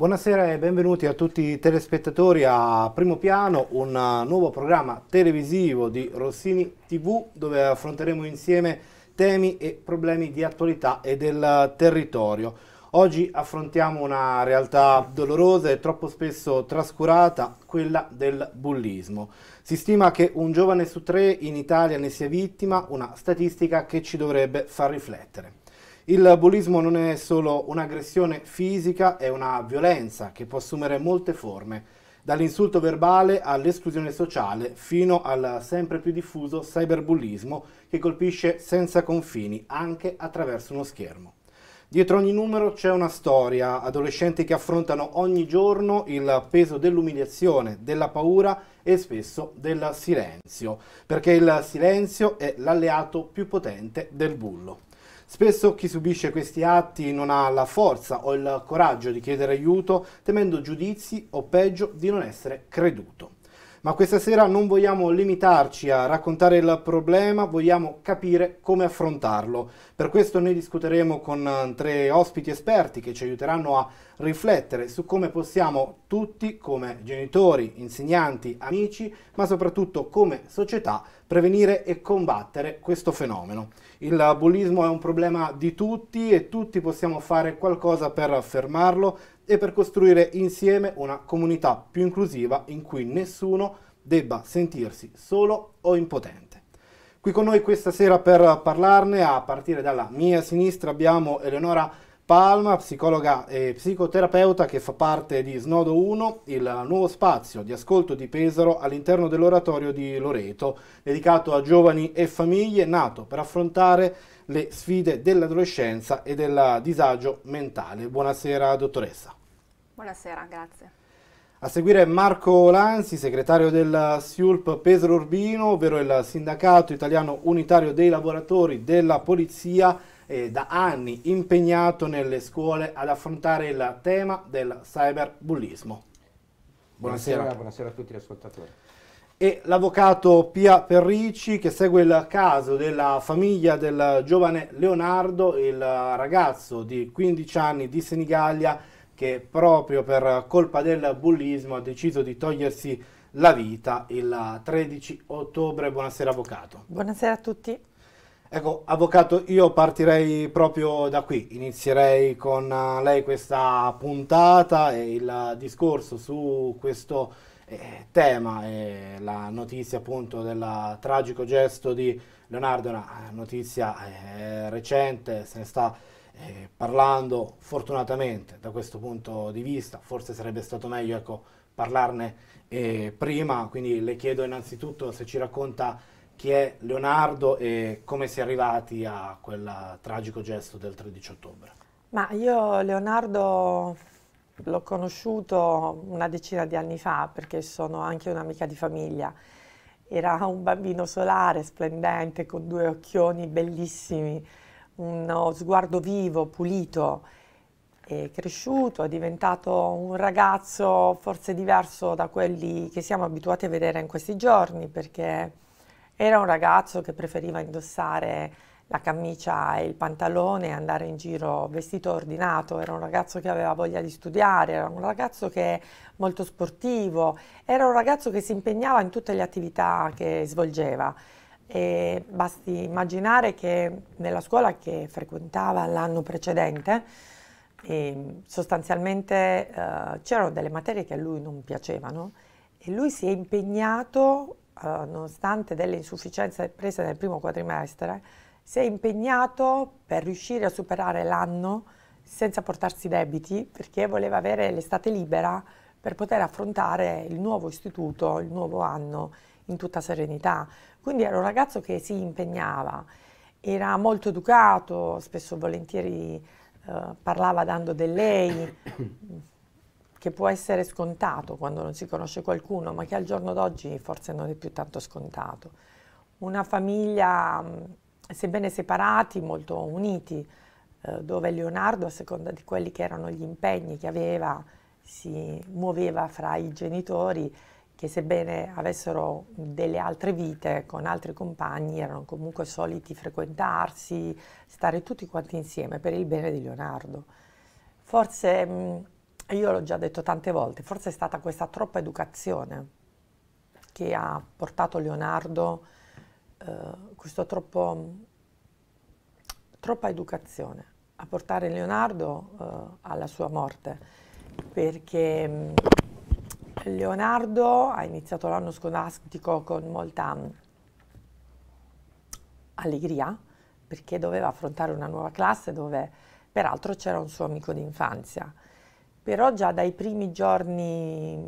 Buonasera e benvenuti a tutti i telespettatori a Primo Piano, un eh, nuovo programma televisivo di Rossini TV dove affronteremo insieme temi e problemi di attualità e del territorio. Oggi affrontiamo una realtà dolorosa e troppo spesso trascurata, quella del bullismo. Si stima che un giovane su tre in Italia ne sia vittima, una statistica che ci dovrebbe far riflettere. Il bullismo non è solo un'aggressione fisica, è una violenza che può assumere molte forme, dall'insulto verbale all'esclusione sociale fino al sempre più diffuso cyberbullismo che colpisce senza confini, anche attraverso uno schermo. Dietro ogni numero c'è una storia, adolescenti che affrontano ogni giorno il peso dell'umiliazione, della paura e spesso del silenzio, perché il silenzio è l'alleato più potente del bullo. Spesso chi subisce questi atti non ha la forza o il coraggio di chiedere aiuto, temendo giudizi o peggio di non essere creduto. Ma questa sera non vogliamo limitarci a raccontare il problema, vogliamo capire come affrontarlo. Per questo noi discuteremo con eh, tre ospiti esperti che ci aiuteranno a riflettere su come possiamo tutti, come genitori, insegnanti, amici, ma soprattutto come società, prevenire e combattere questo fenomeno. Il bullismo è un problema di tutti e tutti possiamo fare qualcosa per fermarlo e per costruire insieme una comunità più inclusiva in cui nessuno debba sentirsi solo o impotente. Qui con noi questa sera per parlarne, a partire dalla mia sinistra, abbiamo Eleonora Palma, psicologa e psicoterapeuta che fa parte di Snodo 1, il nuovo spazio di ascolto di Pesaro all'interno dell'oratorio di Loreto, dedicato a giovani e famiglie, nato per affrontare le sfide dell'adolescenza e del disagio mentale. Buonasera dottoressa. Buonasera, grazie. A seguire Marco Lanzi, segretario del SIULP Pesaro Urbino, ovvero il sindacato italiano unitario dei lavoratori della polizia eh, da anni impegnato nelle scuole ad affrontare il tema del cyberbullismo. Buonasera. Buonasera, buonasera a tutti gli ascoltatori. E l'avvocato Pia Perrici che segue il caso della famiglia del giovane Leonardo, il ragazzo di 15 anni di Senigallia che proprio per colpa del bullismo ha deciso di togliersi la vita il 13 ottobre. Buonasera avvocato. Buonasera a tutti. Ecco, avvocato, io partirei proprio da qui, inizierei con eh, lei questa puntata e il discorso su questo eh, tema e la notizia appunto del tragico gesto di Leonardo, una eh, notizia eh, recente, se ne sta eh, parlando fortunatamente da questo punto di vista, forse sarebbe stato meglio ecco, parlarne eh, prima, quindi le chiedo innanzitutto se ci racconta chi è Leonardo e come si è arrivati a quel tragico gesto del 13 ottobre. Ma io Leonardo l'ho conosciuto una decina di anni fa perché sono anche un'amica di famiglia. Era un bambino solare, splendente, con due occhioni bellissimi, uno sguardo vivo, pulito. È cresciuto, è diventato un ragazzo forse diverso da quelli che siamo abituati a vedere in questi giorni perché era un ragazzo che preferiva indossare la camicia e il pantalone e andare in giro vestito ordinato, era un ragazzo che aveva voglia di studiare, era un ragazzo che è molto sportivo, era un ragazzo che si impegnava in tutte le attività che svolgeva. E basti immaginare che nella scuola che frequentava l'anno precedente, sostanzialmente eh, c'erano delle materie che a lui non piacevano e lui si è impegnato eh, nonostante delle insufficienze prese nel primo quadrimestre, si è impegnato per riuscire a superare l'anno senza portarsi debiti perché voleva avere l'estate libera per poter affrontare il nuovo istituto, il nuovo anno in tutta serenità. Quindi era un ragazzo che si impegnava, era molto educato, spesso volentieri eh, parlava dando del lei, che può essere scontato quando non si conosce qualcuno, ma che al giorno d'oggi forse non è più tanto scontato. Una famiglia, sebbene separati, molto uniti, eh, dove Leonardo, a seconda di quelli che erano gli impegni che aveva, si muoveva fra i genitori che sebbene avessero delle altre vite con altri compagni, erano comunque soliti frequentarsi, stare tutti quanti insieme per il bene di Leonardo. Forse mh, io l'ho già detto tante volte, forse è stata questa troppa educazione che ha portato Leonardo, eh, questo troppo, troppa educazione, a portare Leonardo eh, alla sua morte, perché mm, Leonardo ha iniziato l'anno scolastico con molta mm, allegria, perché doveva affrontare una nuova classe dove peraltro c'era un suo amico d'infanzia però già dai primi giorni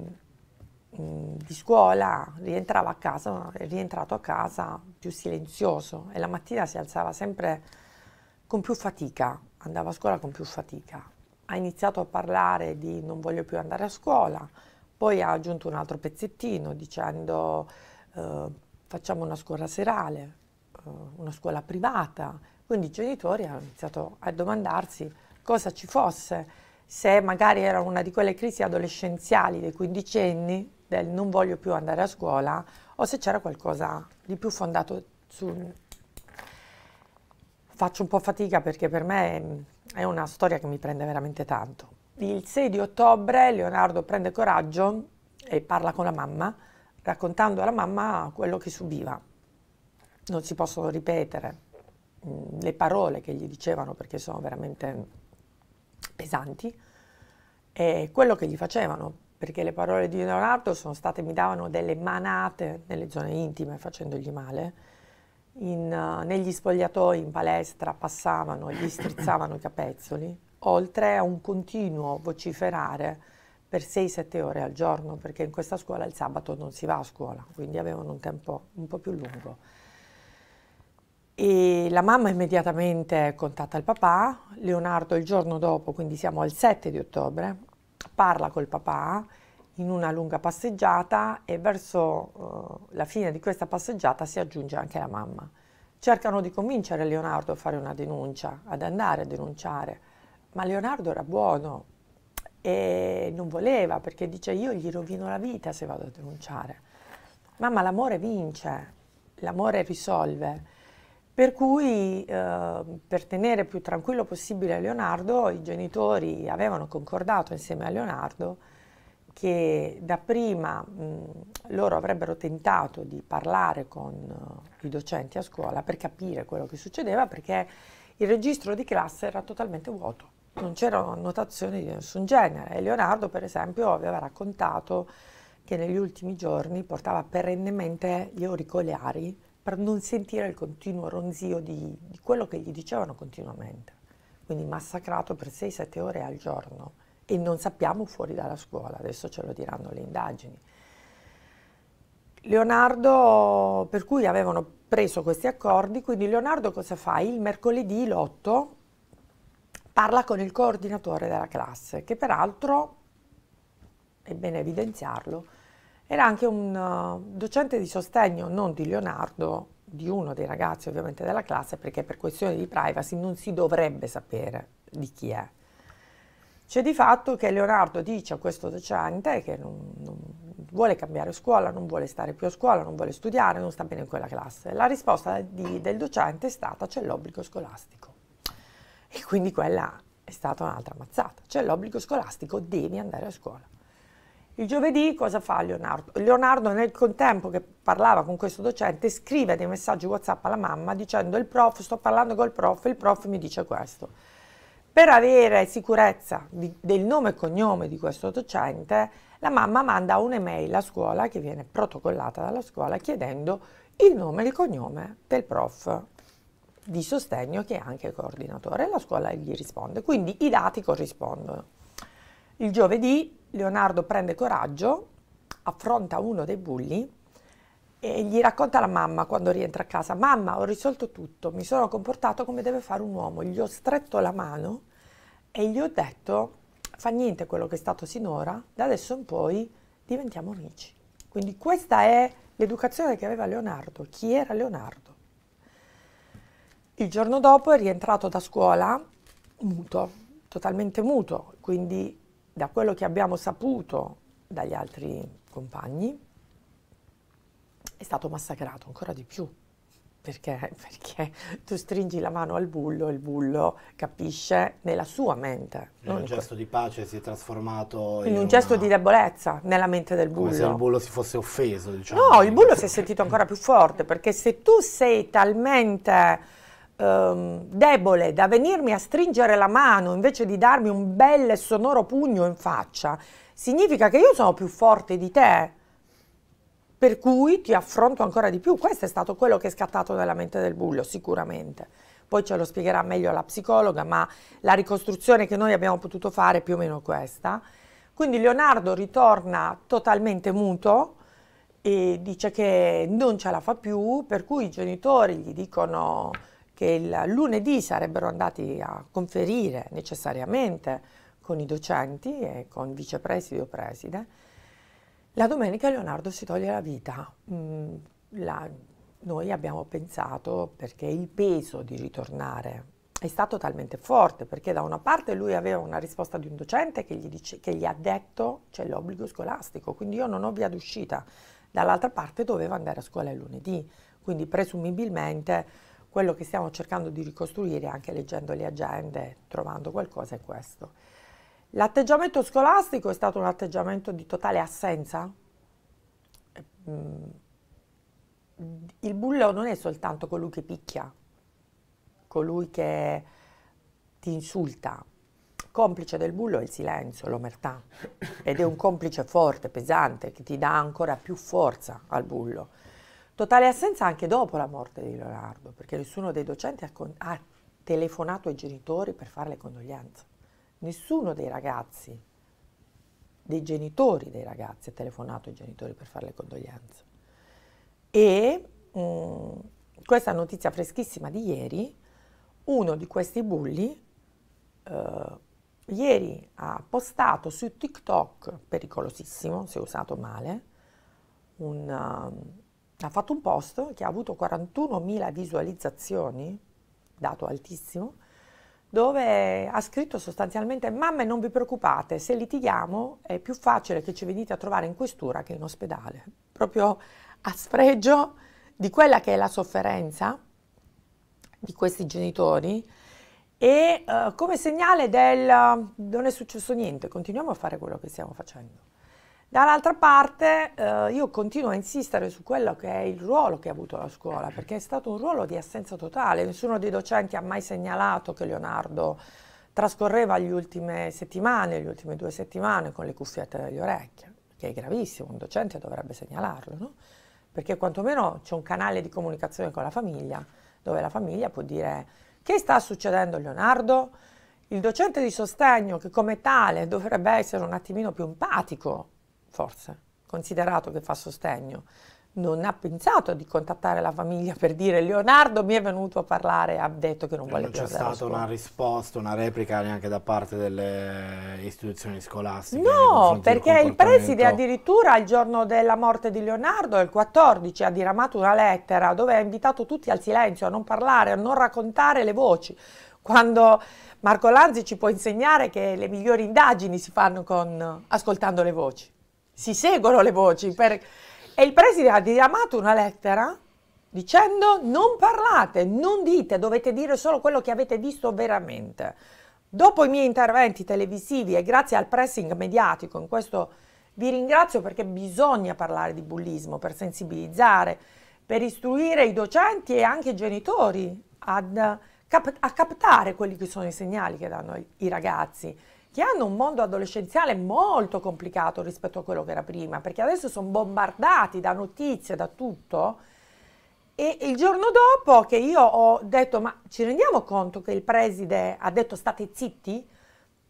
mm, di scuola rientrava a casa, è rientrato a casa più silenzioso e la mattina si alzava sempre con più fatica, andava a scuola con più fatica. Ha iniziato a parlare di non voglio più andare a scuola, poi ha aggiunto un altro pezzettino dicendo eh, facciamo una scuola serale, eh, una scuola privata. Quindi i genitori hanno iniziato a domandarsi cosa ci fosse se magari era una di quelle crisi adolescenziali dei quindicenni, del non voglio più andare a scuola, o se c'era qualcosa di più fondato su... Faccio un po' fatica perché per me mm, è una storia che mi prende veramente tanto. Il 6 di ottobre Leonardo prende coraggio e parla con la mamma, raccontando alla mamma quello che subiva. Non si possono ripetere mm, le parole che gli dicevano perché sono veramente pesanti, e quello che gli facevano, perché le parole di Leonardo sono state, mi davano delle manate nelle zone intime facendogli male, in, uh, negli spogliatoi in palestra passavano e gli strizzavano i capezzoli, oltre a un continuo vociferare per 6-7 ore al giorno, perché in questa scuola il sabato non si va a scuola, quindi avevano un tempo un po' più lungo. E la mamma immediatamente contatta il papà, Leonardo il giorno dopo, quindi siamo al 7 di ottobre, parla col papà in una lunga passeggiata e verso uh, la fine di questa passeggiata si aggiunge anche la mamma. Cercano di convincere Leonardo a fare una denuncia, ad andare a denunciare, ma Leonardo era buono e non voleva perché dice io gli rovino la vita se vado a denunciare. Mamma, l'amore vince, l'amore risolve per cui eh, per tenere più tranquillo possibile Leonardo, i genitori avevano concordato insieme a Leonardo che dapprima mh, loro avrebbero tentato di parlare con uh, i docenti a scuola per capire quello che succedeva perché il registro di classe era totalmente vuoto, non c'erano notazioni di nessun genere Leonardo per esempio aveva raccontato che negli ultimi giorni portava perennemente gli auricolari per non sentire il continuo ronzio di, di quello che gli dicevano continuamente. Quindi massacrato per 6-7 ore al giorno e non sappiamo fuori dalla scuola, adesso ce lo diranno le indagini. Leonardo, per cui avevano preso questi accordi, quindi Leonardo cosa fa? Il mercoledì l'8 parla con il coordinatore della classe, che peraltro, è bene evidenziarlo, era anche un uh, docente di sostegno, non di Leonardo, di uno dei ragazzi ovviamente della classe, perché per questioni di privacy non si dovrebbe sapere di chi è. C'è di fatto che Leonardo dice a questo docente che non, non vuole cambiare scuola, non vuole stare più a scuola, non vuole studiare, non sta bene in quella classe. La risposta di, del docente è stata c'è l'obbligo scolastico. E quindi quella è stata un'altra mazzata. C'è l'obbligo scolastico, devi andare a scuola. Il giovedì cosa fa Leonardo? Leonardo nel contempo che parlava con questo docente scrive dei messaggi WhatsApp alla mamma dicendo il prof, sto parlando col prof, il prof mi dice questo. Per avere sicurezza di, del nome e cognome di questo docente, la mamma manda un'email a scuola che viene protocollata dalla scuola chiedendo il nome e il cognome del prof di sostegno che è anche coordinatore la scuola gli risponde. Quindi i dati corrispondono. Il giovedì Leonardo prende coraggio, affronta uno dei bulli e gli racconta alla mamma quando rientra a casa, mamma ho risolto tutto, mi sono comportato come deve fare un uomo, gli ho stretto la mano e gli ho detto fa niente quello che è stato sinora, da adesso in poi diventiamo amici. Quindi questa è l'educazione che aveva Leonardo, chi era Leonardo. Il giorno dopo è rientrato da scuola muto, totalmente muto, quindi da quello che abbiamo saputo dagli altri compagni, è stato massacrato ancora di più. Perché? Perché tu stringi la mano al bullo e il bullo capisce nella sua mente. In un gesto di pace si è trasformato in, in un gesto una... di debolezza nella mente del bullo. Come se il bullo si fosse offeso, diciamo. No, il bullo si è sentito ancora più forte perché se tu sei talmente ehm, debole da venirmi a stringere la mano invece di darmi un bel e sonoro pugno in faccia, significa che io sono più forte di te. Per cui ti affronto ancora di più. Questo è stato quello che è scattato nella mente del bullo, sicuramente. Poi ce lo spiegherà meglio la psicologa, ma la ricostruzione che noi abbiamo potuto fare è più o meno questa. Quindi Leonardo ritorna totalmente muto e dice che non ce la fa più, per cui i genitori gli dicono che il lunedì sarebbero andati a conferire necessariamente con i docenti e con vicepreside o preside, la domenica Leonardo si toglie la vita. Mm, la, noi abbiamo pensato perché il peso di ritornare è stato talmente forte, perché da una parte lui aveva una risposta di un docente che gli, dice, che gli ha detto c'è l'obbligo scolastico, quindi io non ho via d'uscita, dall'altra parte doveva andare a scuola il lunedì, quindi presumibilmente quello che stiamo cercando di ricostruire anche leggendo le agende, trovando qualcosa, è questo. L'atteggiamento scolastico è stato un atteggiamento di totale assenza? Mm, il bullo non è soltanto colui che picchia, colui che ti insulta. Complice del bullo è il silenzio, l'omertà. Ed è un complice forte, pesante, che ti dà ancora più forza al bullo. Totale assenza anche dopo la morte di Leonardo, perché nessuno dei docenti ha, ha telefonato ai genitori per fare le condoglianze. Nessuno dei ragazzi, dei genitori dei ragazzi, ha telefonato ai genitori per fare le condoglianze. E mh, mm, questa notizia freschissima di ieri, uno di questi bulli eh, ieri ha postato su TikTok, pericolosissimo se usato male, un, um, ha fatto un post che ha avuto 41.000 visualizzazioni, dato altissimo, dove ha scritto sostanzialmente mamme non vi preoccupate, se litighiamo è più facile che ci venite a trovare in questura che in ospedale, proprio a sfregio di quella che è la sofferenza di questi genitori e eh, come segnale del non è successo niente, continuiamo a fare quello che stiamo facendo. Dall'altra parte eh, io continuo a insistere su quello che è il ruolo che ha avuto la scuola, perché è stato un ruolo di assenza totale, nessuno dei docenti ha mai segnalato che Leonardo trascorreva le ultime settimane, le ultime due settimane con le cuffiette dagli orecchie, che è gravissimo, un docente dovrebbe segnalarlo, no? perché quantomeno c'è un canale di comunicazione con la famiglia, dove la famiglia può dire che sta succedendo Leonardo, il docente di sostegno che come tale dovrebbe essere un attimino più empatico forse, considerato che fa sostegno, non ha pensato di contattare la famiglia per dire Leonardo mi è venuto a parlare ha detto che non eh, vuole più Non c'è stata una risposta, una replica neanche da parte delle istituzioni scolastiche? No, perché il preside addirittura il giorno della morte di Leonardo, il 14, ha diramato una lettera dove ha invitato tutti al silenzio, a non parlare, a non raccontare le voci. Quando Marco Lanzi ci può insegnare che le migliori indagini si fanno con, ascoltando le voci si seguono le voci. Per... E il preside ha diramato una lettera dicendo non parlate, non dite, dovete dire solo quello che avete visto veramente. Dopo i miei interventi televisivi e grazie al pressing mediatico, in questo vi ringrazio perché bisogna parlare di bullismo per sensibilizzare, per istruire i docenti e anche i genitori ad, eh, a captare quelli che sono i segnali che danno i ragazzi che hanno un mondo adolescenziale molto complicato rispetto a quello che era prima, perché adesso sono bombardati da notizie, da tutto. E il giorno dopo che io ho detto, ma ci rendiamo conto che il preside ha detto state zitti?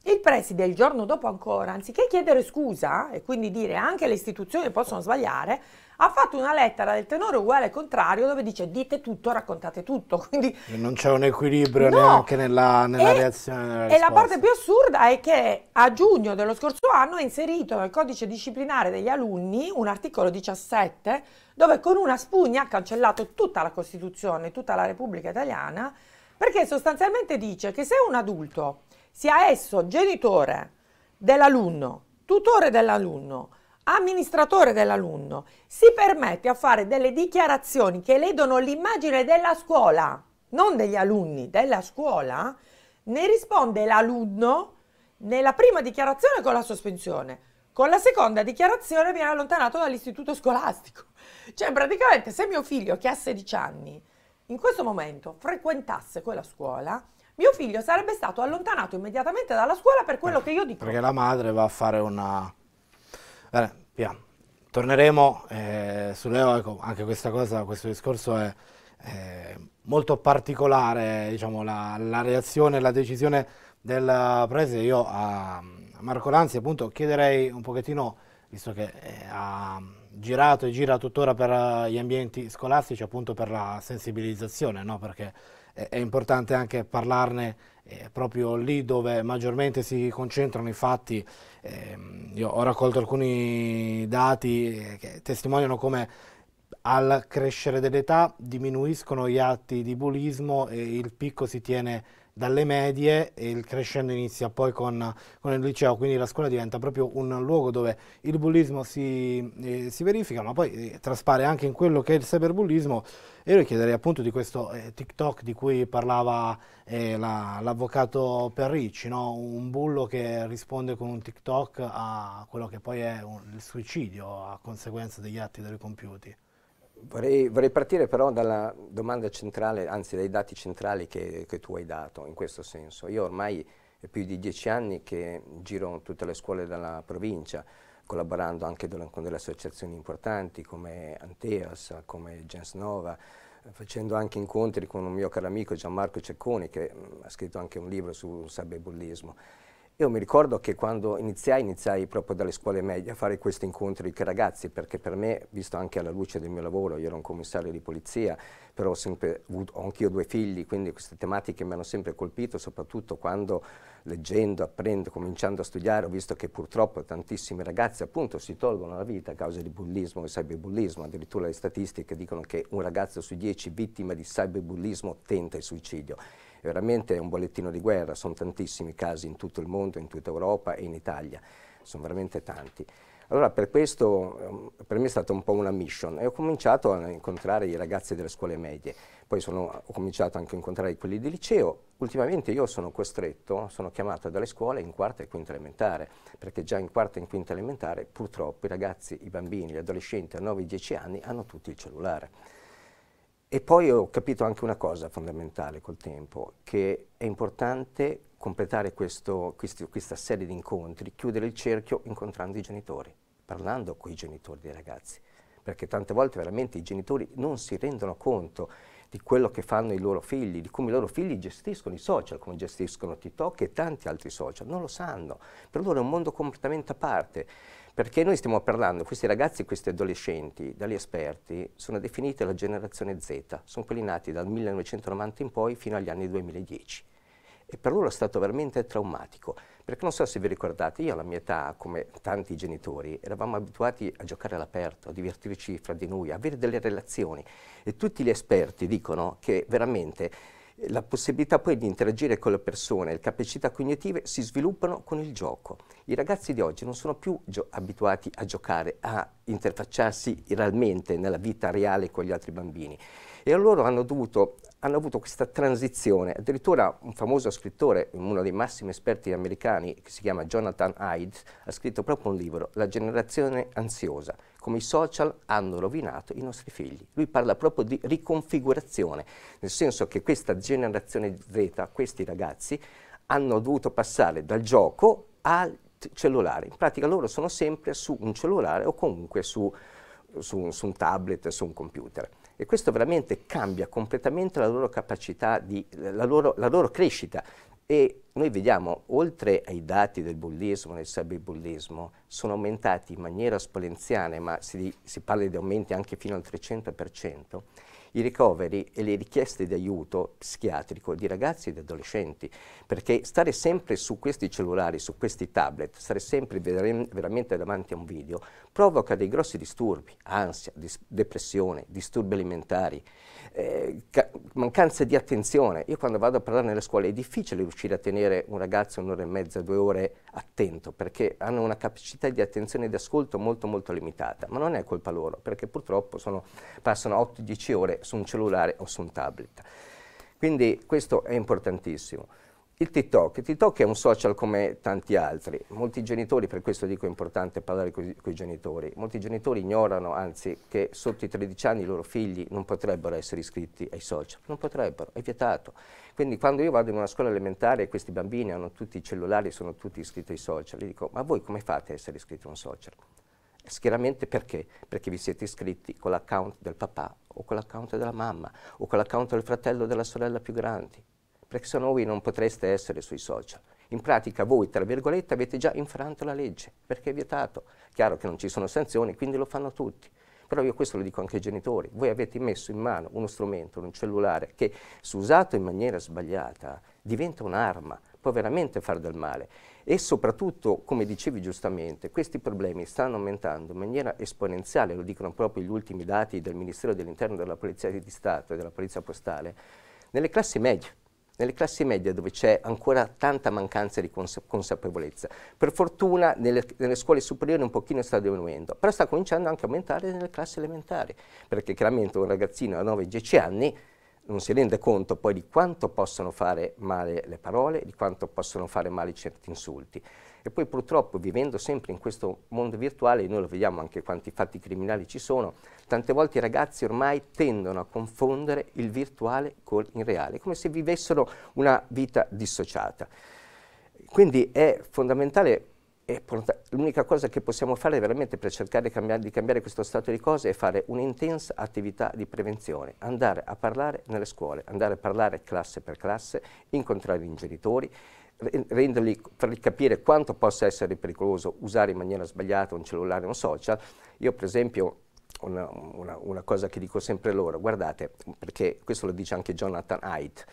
Il preside il giorno dopo ancora, anziché chiedere scusa e quindi dire anche le istituzioni possono sbagliare, ha fatto una lettera del tenore uguale contrario dove dice dite tutto, raccontate tutto. Quindi, non c'è un equilibrio no. neanche nella, nella e, reazione. Nella e la parte più assurda è che a giugno dello scorso anno ha inserito nel codice disciplinare degli alunni un articolo 17 dove con una spugna ha cancellato tutta la Costituzione, tutta la Repubblica Italiana, perché sostanzialmente dice che se un adulto sia esso genitore dell'alunno, tutore dell'alunno, amministratore dell'alunno, si permette a fare delle dichiarazioni che ledono l'immagine della scuola, non degli alunni, della scuola, ne risponde l'alunno nella prima dichiarazione con la sospensione. Con la seconda dichiarazione viene allontanato dall'istituto scolastico. Cioè, praticamente, se mio figlio, che ha 16 anni, in questo momento frequentasse quella scuola, mio figlio sarebbe stato allontanato immediatamente dalla scuola per quello eh, che io dico. Perché la madre va a fare una... Bene, via. Torneremo eh, sull'Eoco, ecco, anche questa cosa, questo discorso è, è molto particolare, diciamo, la, la reazione la decisione del Presidente. Io a Marco Lanzi appunto chiederei un pochettino, visto che eh, ha girato e gira tuttora per gli ambienti scolastici, appunto per la sensibilizzazione, no? perché è importante anche parlarne eh, proprio lì dove maggiormente si concentrano i fatti. Eh, io ho raccolto alcuni dati eh, che testimoniano come al crescere dell'età diminuiscono gli atti di bullismo e il picco si tiene dalle medie e il crescendo inizia poi con, con, il liceo, quindi la scuola diventa proprio un luogo dove il bullismo si, eh, si verifica, ma poi eh, traspare anche in quello che è il cyberbullismo. E io le chiederei appunto di questo eh, TikTok di cui parlava eh, l'avvocato la, Perricci, no? un bullo che risponde con un TikTok a quello che poi è un, il suicidio a conseguenza degli atti delle compiuti. Vorrei, vorrei, partire però dalla domanda centrale, anzi dai dati centrali che, che, tu hai dato, in questo senso. Io ormai è più di dieci anni che giro tutte le scuole della provincia, collaborando anche con delle associazioni importanti come Anteas, come Gens Nova, facendo anche incontri con un mio caro amico Gianmarco Cecconi, che mh, mm, ha scritto anche un libro sul cyberbullismo. Io mi ricordo che quando iniziai, iniziai proprio dalle scuole medie a fare questi incontri con i ragazzi, perché per me, visto anche alla luce del mio lavoro, io ero un commissario di polizia, però ho sempre avuto, ho anch'io due figli, quindi queste tematiche mi hanno sempre colpito, soprattutto quando leggendo, apprendo, cominciando a studiare, ho visto che purtroppo tantissimi ragazzi appunto si tolgono la vita a causa di bullismo e cyberbullismo, addirittura le statistiche dicono che un ragazzo su dieci vittima di cyberbullismo tenta il suicidio veramente è un bollettino di guerra, sono tantissimi casi in tutto il mondo, in tutta Europa e in Italia, sono veramente tanti. Allora per questo ehm, per me è stata un po' una mission e ho cominciato a incontrare i ragazzi delle scuole medie, poi sono, ho cominciato anche a incontrare quelli di liceo. Ultimamente io sono costretto, sono chiamato dalle scuole in quarta e quinta elementare, perché già in quarta e in quinta elementare purtroppo i ragazzi, i bambini, gli adolescenti a 9-10 anni hanno tutti il cellulare. E poi ho capito anche una cosa fondamentale col tempo, che è importante completare questo, questi, questa serie di incontri, chiudere il cerchio incontrando i genitori, parlando con i genitori dei ragazzi, perché tante volte veramente i genitori non si rendono conto di quello che fanno i loro figli, di come i loro figli gestiscono i social, come gestiscono TikTok e tanti altri social, non lo sanno, per loro è un mondo completamente a parte perché noi stiamo parlando, questi ragazzi e questi adolescenti, dagli esperti, sono definiti la generazione Z, sono quelli nati dal 1990 in poi fino agli anni 2010. E per loro è stato veramente traumatico, perché non so se vi ricordate, io alla mia età, come tanti genitori, eravamo abituati a giocare all'aperto, a divertirci fra di noi, a avere delle relazioni. E tutti gli esperti dicono che veramente la possibilità poi di interagire con le persone, le capacità cognitive si sviluppano con il gioco. I ragazzi di oggi non sono più abituati a giocare, a interfacciarsi realmente nella vita reale con gli altri bambini e allora hanno, dovuto, hanno avuto questa transizione. Addirittura un famoso scrittore, uno dei massimi esperti americani, che si chiama Jonathan Hyde, ha scritto proprio un libro, La generazione ansiosa, come i social hanno rovinato i nostri figli. Lui parla proprio di riconfigurazione, nel senso che questa generazione Z, questi ragazzi, hanno dovuto passare dal gioco al cellulare. In pratica loro sono sempre su un cellulare o comunque su, su, su un tablet, su un computer. E questo veramente cambia completamente la loro capacità, di, la, loro, la loro crescita e noi vediamo, oltre ai dati del bullismo, del cyberbullismo, sono aumentati in maniera spalenziana, ma si, si parla di aumenti anche fino al 300%, i ricoveri e le richieste di aiuto psichiatrico di ragazzi e di adolescenti, perché stare sempre su questi cellulari, su questi tablet, stare sempre veramente davanti a un video, provoca dei grossi disturbi, ansia, dis depressione, disturbi alimentari, eh, mancanza di attenzione. Io quando vado a parlare nelle scuole è difficile riuscire a tenere un ragazzo un'ora e mezza, due ore attento, perché hanno una capacità di attenzione e di ascolto molto molto limitata, ma non è colpa loro, perché purtroppo sono, passano 8-10 ore su un cellulare o su un tablet. Quindi questo è importantissimo. Il TikTok. Il TikTok è un social come tanti altri. Molti genitori, per questo dico è importante parlare con i genitori, molti genitori ignorano, anzi, che sotto i 13 anni i loro figli non potrebbero essere iscritti ai social. Non potrebbero, è vietato. Quindi quando io vado in una scuola elementare e questi bambini hanno tutti i cellulari e sono tutti iscritti ai social, gli dico, ma voi come fate a essere iscritti a un social? Schieramente perché? Perché vi siete iscritti con l'account del papà o con l'account della mamma o con l'account del fratello o della sorella più grandi perché se no voi non potreste essere sui social. In pratica voi, tra virgolette, avete già infranto la legge, perché è vietato. Chiaro che non ci sono sanzioni, quindi lo fanno tutti. Però io questo lo dico anche ai genitori, voi avete messo in mano uno strumento, un cellulare, che se usato in maniera sbagliata diventa un'arma, può veramente far del male. E soprattutto, come dicevi giustamente, questi problemi stanno aumentando in maniera esponenziale, lo dicono proprio gli ultimi dati del Ministero dell'Interno, della Polizia di Stato e della Polizia Postale, nelle classi medie nelle classi medie dove c'è ancora tanta mancanza di consapevolezza. Per fortuna nelle, nelle, scuole superiori un pochino sta diminuendo, però sta cominciando anche a aumentare nelle classi elementari, perché chiaramente un ragazzino a 9-10 anni non si rende conto poi di quanto possono fare male le parole, di quanto possono fare male certi insulti. E poi purtroppo vivendo sempre in questo mondo virtuale, noi lo vediamo anche quanti fatti criminali ci sono, tante volte i ragazzi ormai tendono a confondere il virtuale con il reale, come se vivessero una vita dissociata. Quindi è fondamentale L'unica cosa che possiamo fare veramente per cercare di cambiare, di cambiare, questo stato di cose è fare un'intensa attività di prevenzione, andare a parlare nelle scuole, andare a parlare classe per classe, incontrare i genitori, renderli, farli capire quanto possa essere pericoloso usare in maniera sbagliata un cellulare o un social. Io per esempio una, una, una, cosa che dico sempre loro, guardate, perché questo lo dice anche Jonathan Haidt,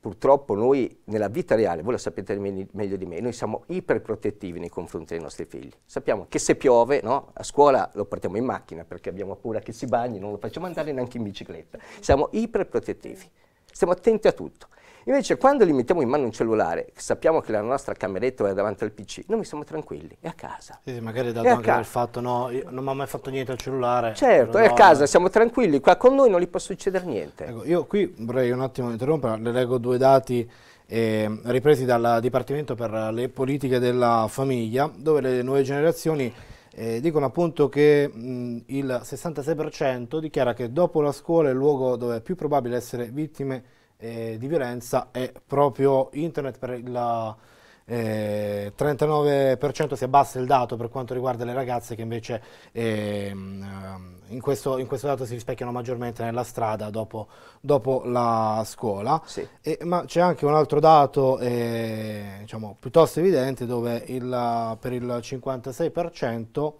purtroppo noi nella vita reale, voi lo sapete meglio di me, noi siamo iperprotettivi nei confronti dei nostri figli. Sappiamo che se piove, no? a scuola lo portiamo in macchina perché abbiamo paura che si bagni, non lo facciamo andare neanche in bicicletta. Siamo iperprotettivi, stiamo attenti a tutto. Invece quando gli mettiamo in mano un cellulare, sappiamo che la nostra cameretta è davanti al PC, noi siamo tranquilli, è a casa. Sì, sì magari dato anche dal fatto, no, non mi ha mai fatto niente al cellulare. Certo, è a casa, siamo tranquilli, qua con noi non gli può succedere niente. Ecco, io qui vorrei un attimo interrompere, le leggo due dati eh, ripresi dal Dipartimento per le politiche della famiglia, dove le nuove generazioni eh, dicono appunto che mh, il 66% dichiara che dopo la scuola è il luogo dove è più probabile essere vittime di eh, di violenza è proprio internet per il eh, 39% si abbassa il dato per quanto riguarda le ragazze che invece eh, in, questo, in, questo, dato si rispecchiano maggiormente nella strada dopo, dopo la scuola. Sì. E, ma c'è anche un altro dato eh, diciamo, piuttosto evidente dove il, per il 56%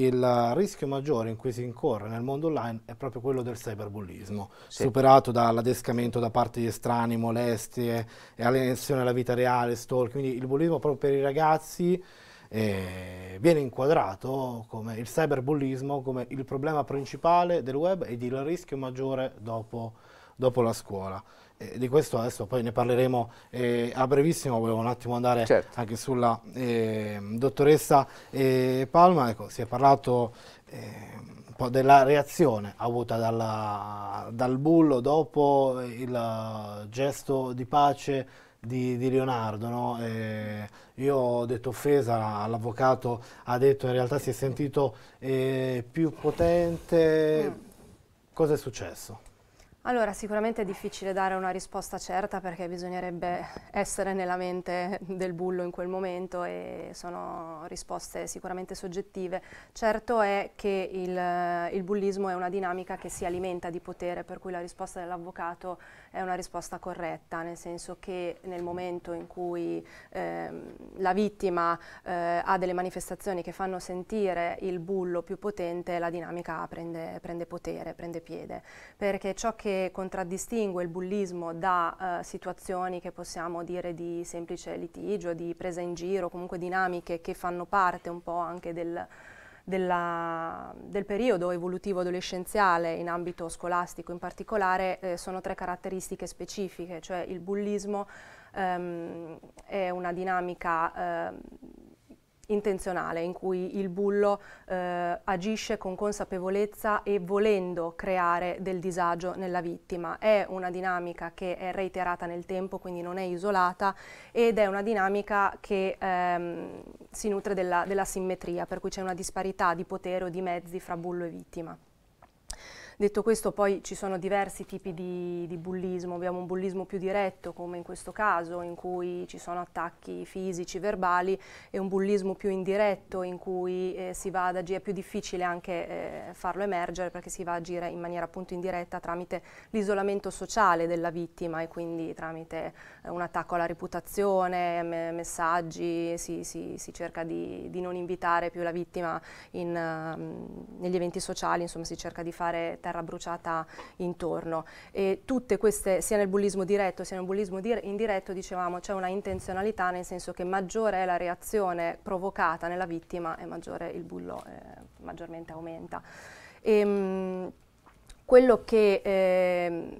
il rischio maggiore in cui si incorre nel mondo online è proprio quello del cyberbullismo, sì. superato dall'adescamento da parte di estranei, molestie, e alienazione alla vita reale, stalking, quindi il bullismo proprio per i ragazzi eh, viene inquadrato come il cyberbullismo come il problema principale del web ed il rischio maggiore dopo, dopo la scuola. Eh, di questo adesso poi ne parleremo eh, a brevissimo, volevo un attimo andare certo. anche sulla eh, dottoressa eh, Palma, ecco, si è parlato eh, un po' della reazione avuta dalla, dal bullo dopo eh, il gesto di pace di, di Leonardo, no? io ho detto offesa, l'avvocato ha detto in realtà si è sentito più potente, mm. cosa è successo? Allora, sicuramente è difficile dare una risposta certa perché bisognerebbe essere nella mente del bullo in quel momento e sono risposte sicuramente soggettive. Certo è che il, il bullismo è una dinamica che si alimenta di potere, per cui la risposta dell'avvocato è una risposta corretta, nel senso che nel momento in cui ehm, la vittima eh, ha delle manifestazioni che fanno sentire il bullo più potente, la dinamica prende, prende potere, prende piede, perché ciò che contraddistingue il bullismo da eh, situazioni che possiamo dire di semplice litigio, di presa in giro, comunque dinamiche che fanno parte un po' anche del della, del periodo evolutivo adolescenziale in ambito scolastico in particolare eh, sono tre caratteristiche specifiche, cioè il bullismo ehm, è una dinamica eh, intenzionale in cui il bullo eh, agisce con consapevolezza e volendo creare del disagio nella vittima. È una dinamica che è reiterata nel tempo, quindi non è isolata ed è una dinamica che ehm, si nutre della, della simmetria, per cui c'è una disparità di potere o di mezzi fra bullo e vittima. Detto questo poi ci sono diversi tipi di, di, bullismo, abbiamo un bullismo più diretto come in questo caso in cui ci sono attacchi fisici, verbali e un bullismo più indiretto in cui eh, si va ad agire, è più difficile anche eh, farlo emergere perché si va ad agire in maniera appunto indiretta tramite l'isolamento sociale della vittima e quindi tramite eh, un attacco alla reputazione, me messaggi, si, si, si cerca di, di, non invitare più la vittima in, uh, negli eventi sociali, insomma si cerca di fare terra bruciata intorno. E tutte queste, sia nel bullismo diretto sia nel bullismo di indiretto, dicevamo c'è una intenzionalità nel senso che maggiore è la reazione provocata nella vittima e maggiore il bullo eh, maggiormente aumenta. E, ehm, mh, quello che eh,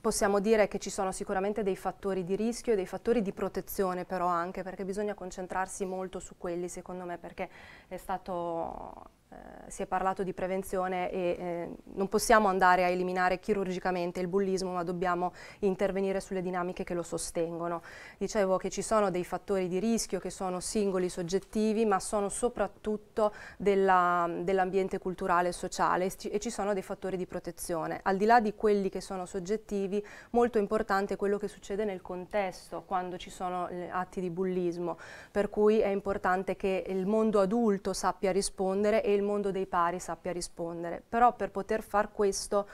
possiamo dire che ci sono sicuramente dei fattori di rischio e dei fattori di protezione però anche perché bisogna concentrarsi molto su quelli secondo me perché è stato eh, si è parlato di prevenzione e eh, non possiamo andare a eliminare chirurgicamente il bullismo, ma dobbiamo intervenire sulle dinamiche che lo sostengono. Dicevo che ci sono dei fattori di rischio che sono singoli, soggettivi, ma sono soprattutto dell'ambiente culturale e sociale e ci sono dei fattori di protezione. Al di là di quelli che sono soggettivi, molto importante è quello che succede nel contesto quando ci sono atti di bullismo, per cui è importante che il mondo adulto sappia rispondere e il mondo dei pari sappia rispondere, però per poter far questo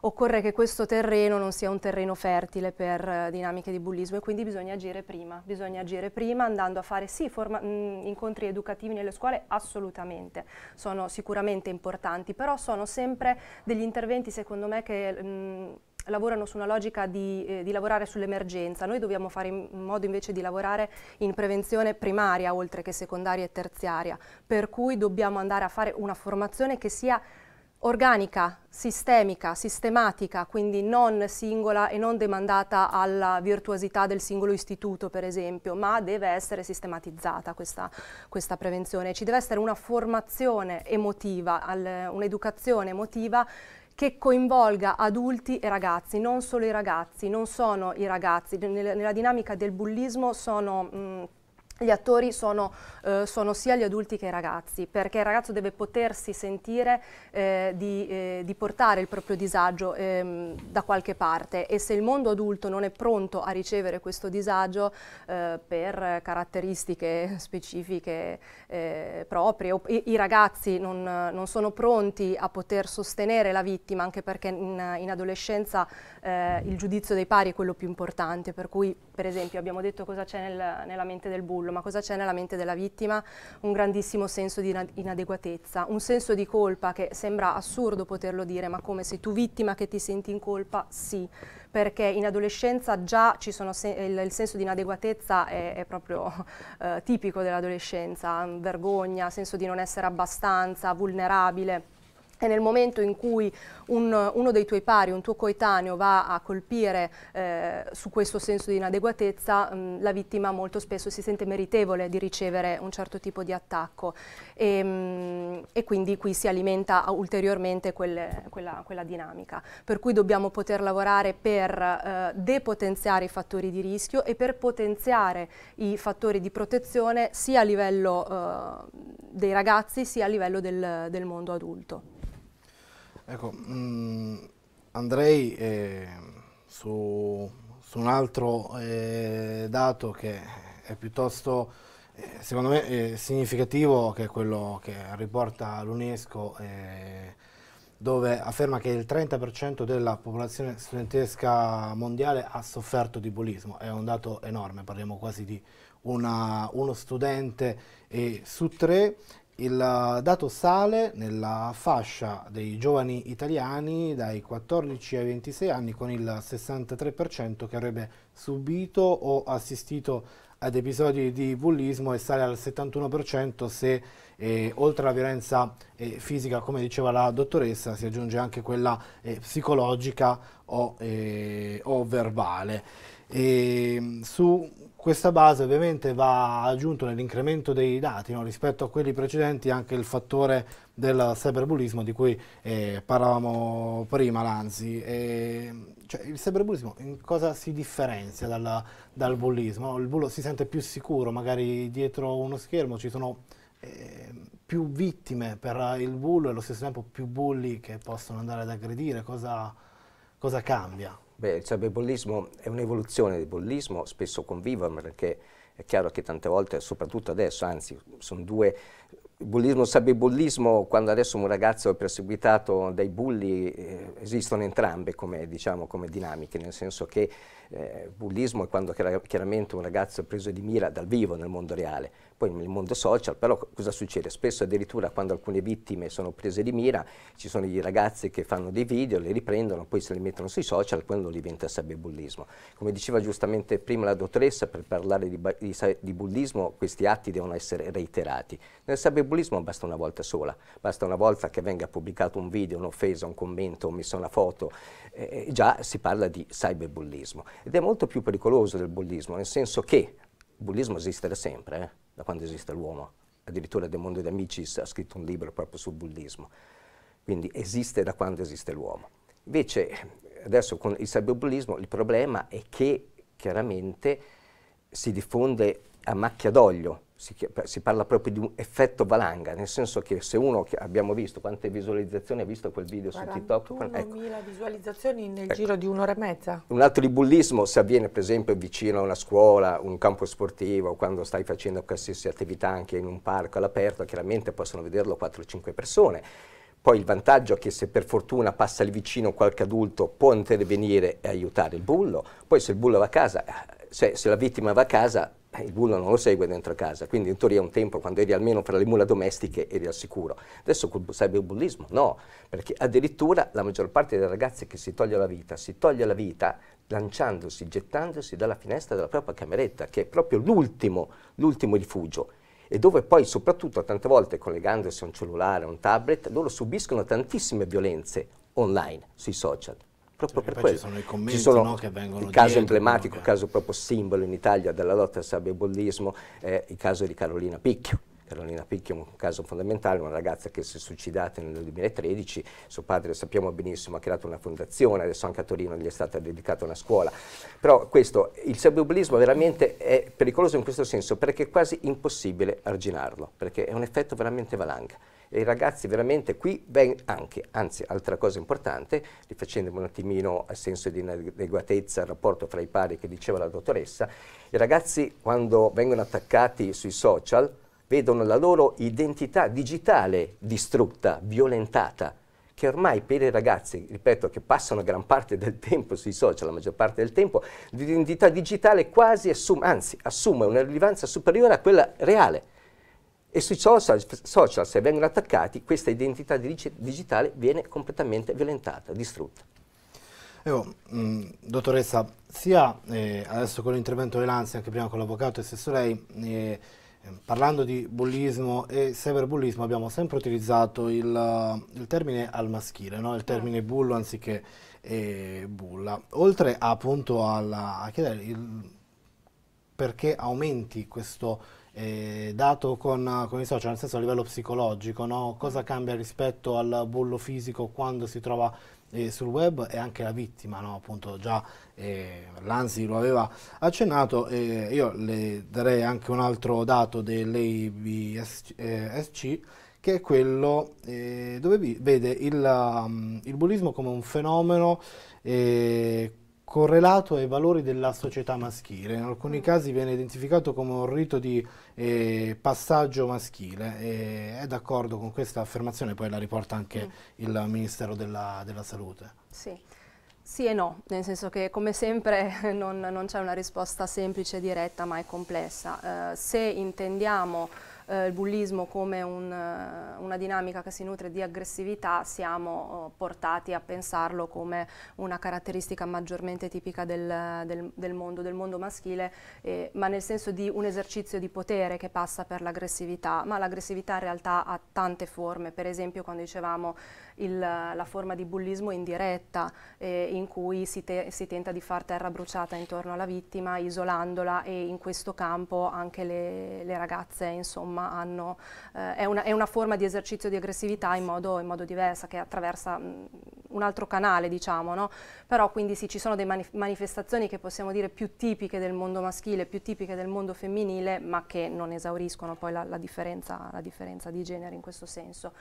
occorre che questo terreno non sia un terreno fertile per uh, dinamiche di bullismo e quindi bisogna agire prima, bisogna agire prima andando a fare sì mh, mm, incontri educativi nelle scuole assolutamente, sono sicuramente importanti, però sono sempre degli interventi secondo me che mh, mm, lavorano su una logica di, eh, di lavorare sull'emergenza, noi dobbiamo fare in modo invece di lavorare in prevenzione primaria oltre che secondaria e terziaria, per cui dobbiamo andare a fare una formazione che sia organica, sistemica, sistematica, quindi non singola e non demandata alla virtuosità del singolo istituto, per esempio, ma deve essere sistematizzata questa, questa prevenzione. Ci deve essere una formazione emotiva, un'educazione emotiva che coinvolga adulti e ragazzi, non solo i ragazzi, non sono i ragazzi, nella, dinamica del bullismo sono... Mh, mm, gli attori sono, eh, sono, sia gli adulti che i ragazzi, perché il ragazzo deve potersi sentire eh, di, eh, di, portare il proprio disagio ehm, da qualche parte e se il mondo adulto non è pronto a ricevere questo disagio eh, per caratteristiche specifiche eh, proprie, o, i, i, ragazzi non, non, sono pronti a poter sostenere la vittima, anche perché in, in adolescenza eh, il giudizio dei pari è quello più importante, per cui per esempio abbiamo detto cosa c'è nel, nella mente del bullo, ma cosa c'è nella mente della vittima? Un grandissimo senso di inadeguatezza, un senso di colpa che sembra assurdo poterlo dire, ma come se tu vittima che ti senti in colpa, sì, perché in adolescenza già se il, il, senso di inadeguatezza è, è proprio eh, tipico dell'adolescenza, vergogna, senso di non essere abbastanza, vulnerabile e nel momento in cui un, uno dei tuoi pari, un tuo coetaneo, va a colpire eh, su questo senso di inadeguatezza, mh, mm, la vittima molto spesso si sente meritevole di ricevere un certo tipo di attacco e, ehm, mh, e quindi qui si alimenta ulteriormente quelle, quella, quella, dinamica. Per cui dobbiamo poter lavorare per eh, depotenziare i fattori di rischio e per potenziare i fattori di protezione sia a livello eh, dei ragazzi sia a livello del, del mondo adulto. Ecco, mh, mm, andrei eh, su, su, un altro eh, dato che è piuttosto, eh, secondo me, eh, significativo, che è quello che riporta l'UNESCO, eh, dove afferma che il 30% della popolazione studentesca mondiale ha sofferto di bullismo. È un dato enorme, parliamo quasi di una, uno studente eh, su tre il dato sale nella fascia dei giovani italiani dai 14 ai 26 anni con il 63% che avrebbe subito o assistito ad episodi di bullismo e sale al 71% se eh, oltre alla violenza eh, fisica, come diceva la dottoressa, si aggiunge anche quella eh, psicologica o, eh, o verbale. E, ehm, su questa base ovviamente va aggiunto nell'incremento dei dati no? rispetto a quelli precedenti anche il fattore del cyberbullismo di cui eh, parlavamo prima Lanzi. E, cioè, il cyberbullismo in cosa si differenzia dal, dal bullismo? No? Il bullo si sente più sicuro, magari dietro uno schermo ci sono eh, più vittime per il bullo e allo stesso tempo più bulli che possono andare ad aggredire. cosa, cosa cambia? Beh, il cyberbullismo è un'evoluzione del bullismo, spesso convivono perché è chiaro che tante volte, soprattutto adesso, anzi, sono due il bullismo, il cyberbullismo, quando adesso un ragazzo è perseguitato dai bulli, eh, esistono entrambe come, diciamo, come, dinamiche, nel senso che eh, bullismo è quando chiaramente un ragazzo è preso di mira dal vivo nel mondo reale, poi nel mondo social però cosa succede? Spesso addirittura quando alcune vittime sono prese di mira ci sono i ragazzi che fanno dei video, li riprendono, poi se li mettono sui social, quello diventa cyberbullismo. Come diceva giustamente prima la dottoressa, per parlare di, di, di bullismo questi atti devono essere reiterati. Nel cyberbullismo basta una volta sola, basta una volta che venga pubblicato un video, un'offesa, un commento, ho messo una foto, eh, eh già si parla di cyberbullismo ed è molto più pericoloso del bullismo, nel senso che il bullismo esiste da sempre, eh, da quando esiste l'uomo. Addirittura De Mondo De Amicis ha scritto un libro proprio sul bullismo. Quindi esiste da quando esiste l'uomo. Invece adesso con il cyberbullismo il problema è che chiaramente si diffonde a macchia d'olio si, si, parla proprio di un effetto valanga, nel senso che se uno, abbiamo visto quante visualizzazioni ha visto quel video su TikTok. 41.000 ecco. visualizzazioni nel ecco. giro di un'ora e mezza. Un atto di bullismo, se avviene per esempio vicino a una scuola, un campo sportivo, quando stai facendo qualsiasi attività anche in un parco all'aperto, chiaramente possono vederlo 4-5 persone. Poi il vantaggio è che se per fortuna passa lì vicino qualche adulto può intervenire e aiutare il bullo, poi se il bullo va a casa, eh, se, se la vittima va a casa il bullo non lo segue dentro casa, quindi in teoria un tempo quando eri almeno fra le mula domestiche eri al sicuro. Adesso col cyberbullismo no, perché addirittura la maggior parte delle ragazze che si toglie la vita, si toglie la vita lanciandosi, gettandosi dalla finestra della propria cameretta, che è proprio l'ultimo, l'ultimo rifugio e dove poi soprattutto tante volte collegandosi a un cellulare, a un tablet, loro subiscono tantissime violenze online sui social proprio cioè, per questo. Ci sono i commenti sono no, che vengono Il caso emblematico, il caso proprio simbolo in Italia della lotta al sabbiabollismo è il caso di Carolina Picchio. Carolina Picchio è un caso fondamentale, una ragazza che si è suicidata nel 2013, suo padre lo sappiamo benissimo, ha creato una fondazione, adesso anche a Torino gli è stata dedicata una scuola. Però questo, il sabbiabolismo veramente è pericoloso in questo senso perché è quasi impossibile arginarlo, perché è un effetto veramente valanga i ragazzi veramente qui vengono anche, anzi altra cosa importante, rifacendomi un attimino al senso di inadeguatezza, al rapporto fra i pari che diceva la dottoressa, i ragazzi quando vengono attaccati sui social vedono la loro identità digitale distrutta, violentata, che ormai per i ragazzi, ripeto, che passano gran parte del tempo sui social, la maggior parte del tempo, l'identità digitale quasi assume, anzi assume una rilevanza superiore a quella reale e sui social, social, se vengono attaccati, questa identità digitale viene completamente violentata, distrutta. Io, oh, mh, mm, dottoressa, sia eh, adesso con l'intervento dell'Anzi, anche prima con l'avvocato e stesso lei, eh, parlando di bullismo e cyberbullismo abbiamo sempre utilizzato il, eh, il termine al maschile, no? il mm. termine bullo anziché eh, bulla, oltre appunto alla, a chiedere il, perché aumenti questo eh, dato con, con, i social, nel senso a livello psicologico, no? cosa mm. cambia rispetto al bullo fisico quando si trova eh, sul web e anche la vittima, no? appunto già eh, l'Ansi lo aveva accennato, io le darei anche un altro dato dell'ABSC eh, che è quello eh, dove vede il, um, il, bullismo come un fenomeno eh, correlato ai valori della società maschile. In alcuni mm. casi viene identificato come un rito di eh, passaggio maschile e è d'accordo con questa affermazione, poi la riporta anche mm. il Ministero della, della Salute. Sì. sì. e no, nel senso che come sempre non, non c'è una risposta semplice diretta, ma è complessa. Eh, se intendiamo eh, il bullismo come un, eh, una dinamica che si nutre di aggressività, siamo oh, portati a pensarlo come una caratteristica maggiormente tipica del, del, del mondo, del mondo maschile, eh, ma nel senso di un esercizio di potere che passa per l'aggressività, ma l'aggressività in realtà ha tante forme, per esempio quando dicevamo il, la forma di bullismo indiretta eh, in cui si, te si, tenta di far terra bruciata intorno alla vittima isolandola e in questo campo anche le, le ragazze insomma hanno, eh, è, una, è, una, forma di esercizio di aggressività in modo, in modo diversa che attraversa mh, mm, un altro canale diciamo no? però quindi sì ci sono delle manif manifestazioni che possiamo dire più tipiche del mondo maschile più tipiche del mondo femminile ma che non esauriscono poi la, la differenza, la differenza di genere in questo senso.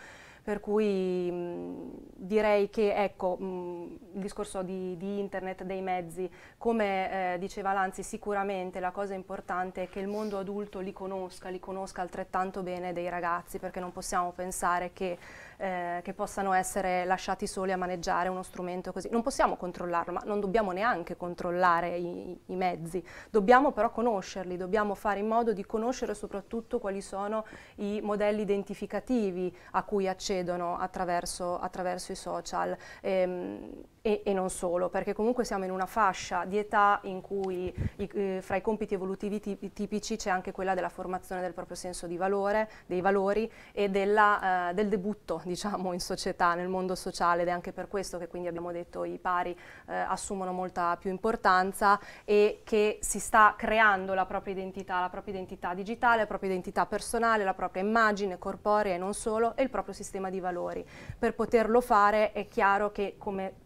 Per cui mh, mm, direi che ecco, mh, mm, il discorso di, di, internet, dei mezzi, come eh, diceva Lanzi, sicuramente la cosa importante è che il mondo adulto li conosca, li conosca altrettanto bene dei ragazzi, perché non possiamo pensare che eh, che possano essere lasciati soli a maneggiare uno strumento così. Non possiamo controllarlo, ma non dobbiamo neanche controllare i, i mezzi, dobbiamo però conoscerli, dobbiamo fare in modo di conoscere soprattutto quali sono i modelli identificativi a cui accedono attraverso, attraverso i social. Ehm, e, e, non solo, perché comunque siamo in una fascia di età in cui i, eh, fra i compiti evolutivi tipici c'è anche quella della formazione del proprio senso di valore, dei valori e della, eh, del debutto diciamo, in società, nel mondo sociale ed è anche per questo che quindi abbiamo detto i pari eh, assumono molta più importanza e che si sta creando la propria identità, la propria identità digitale, la propria identità personale, la propria immagine corporea e non solo e il proprio sistema di valori. Per poterlo fare è chiaro che come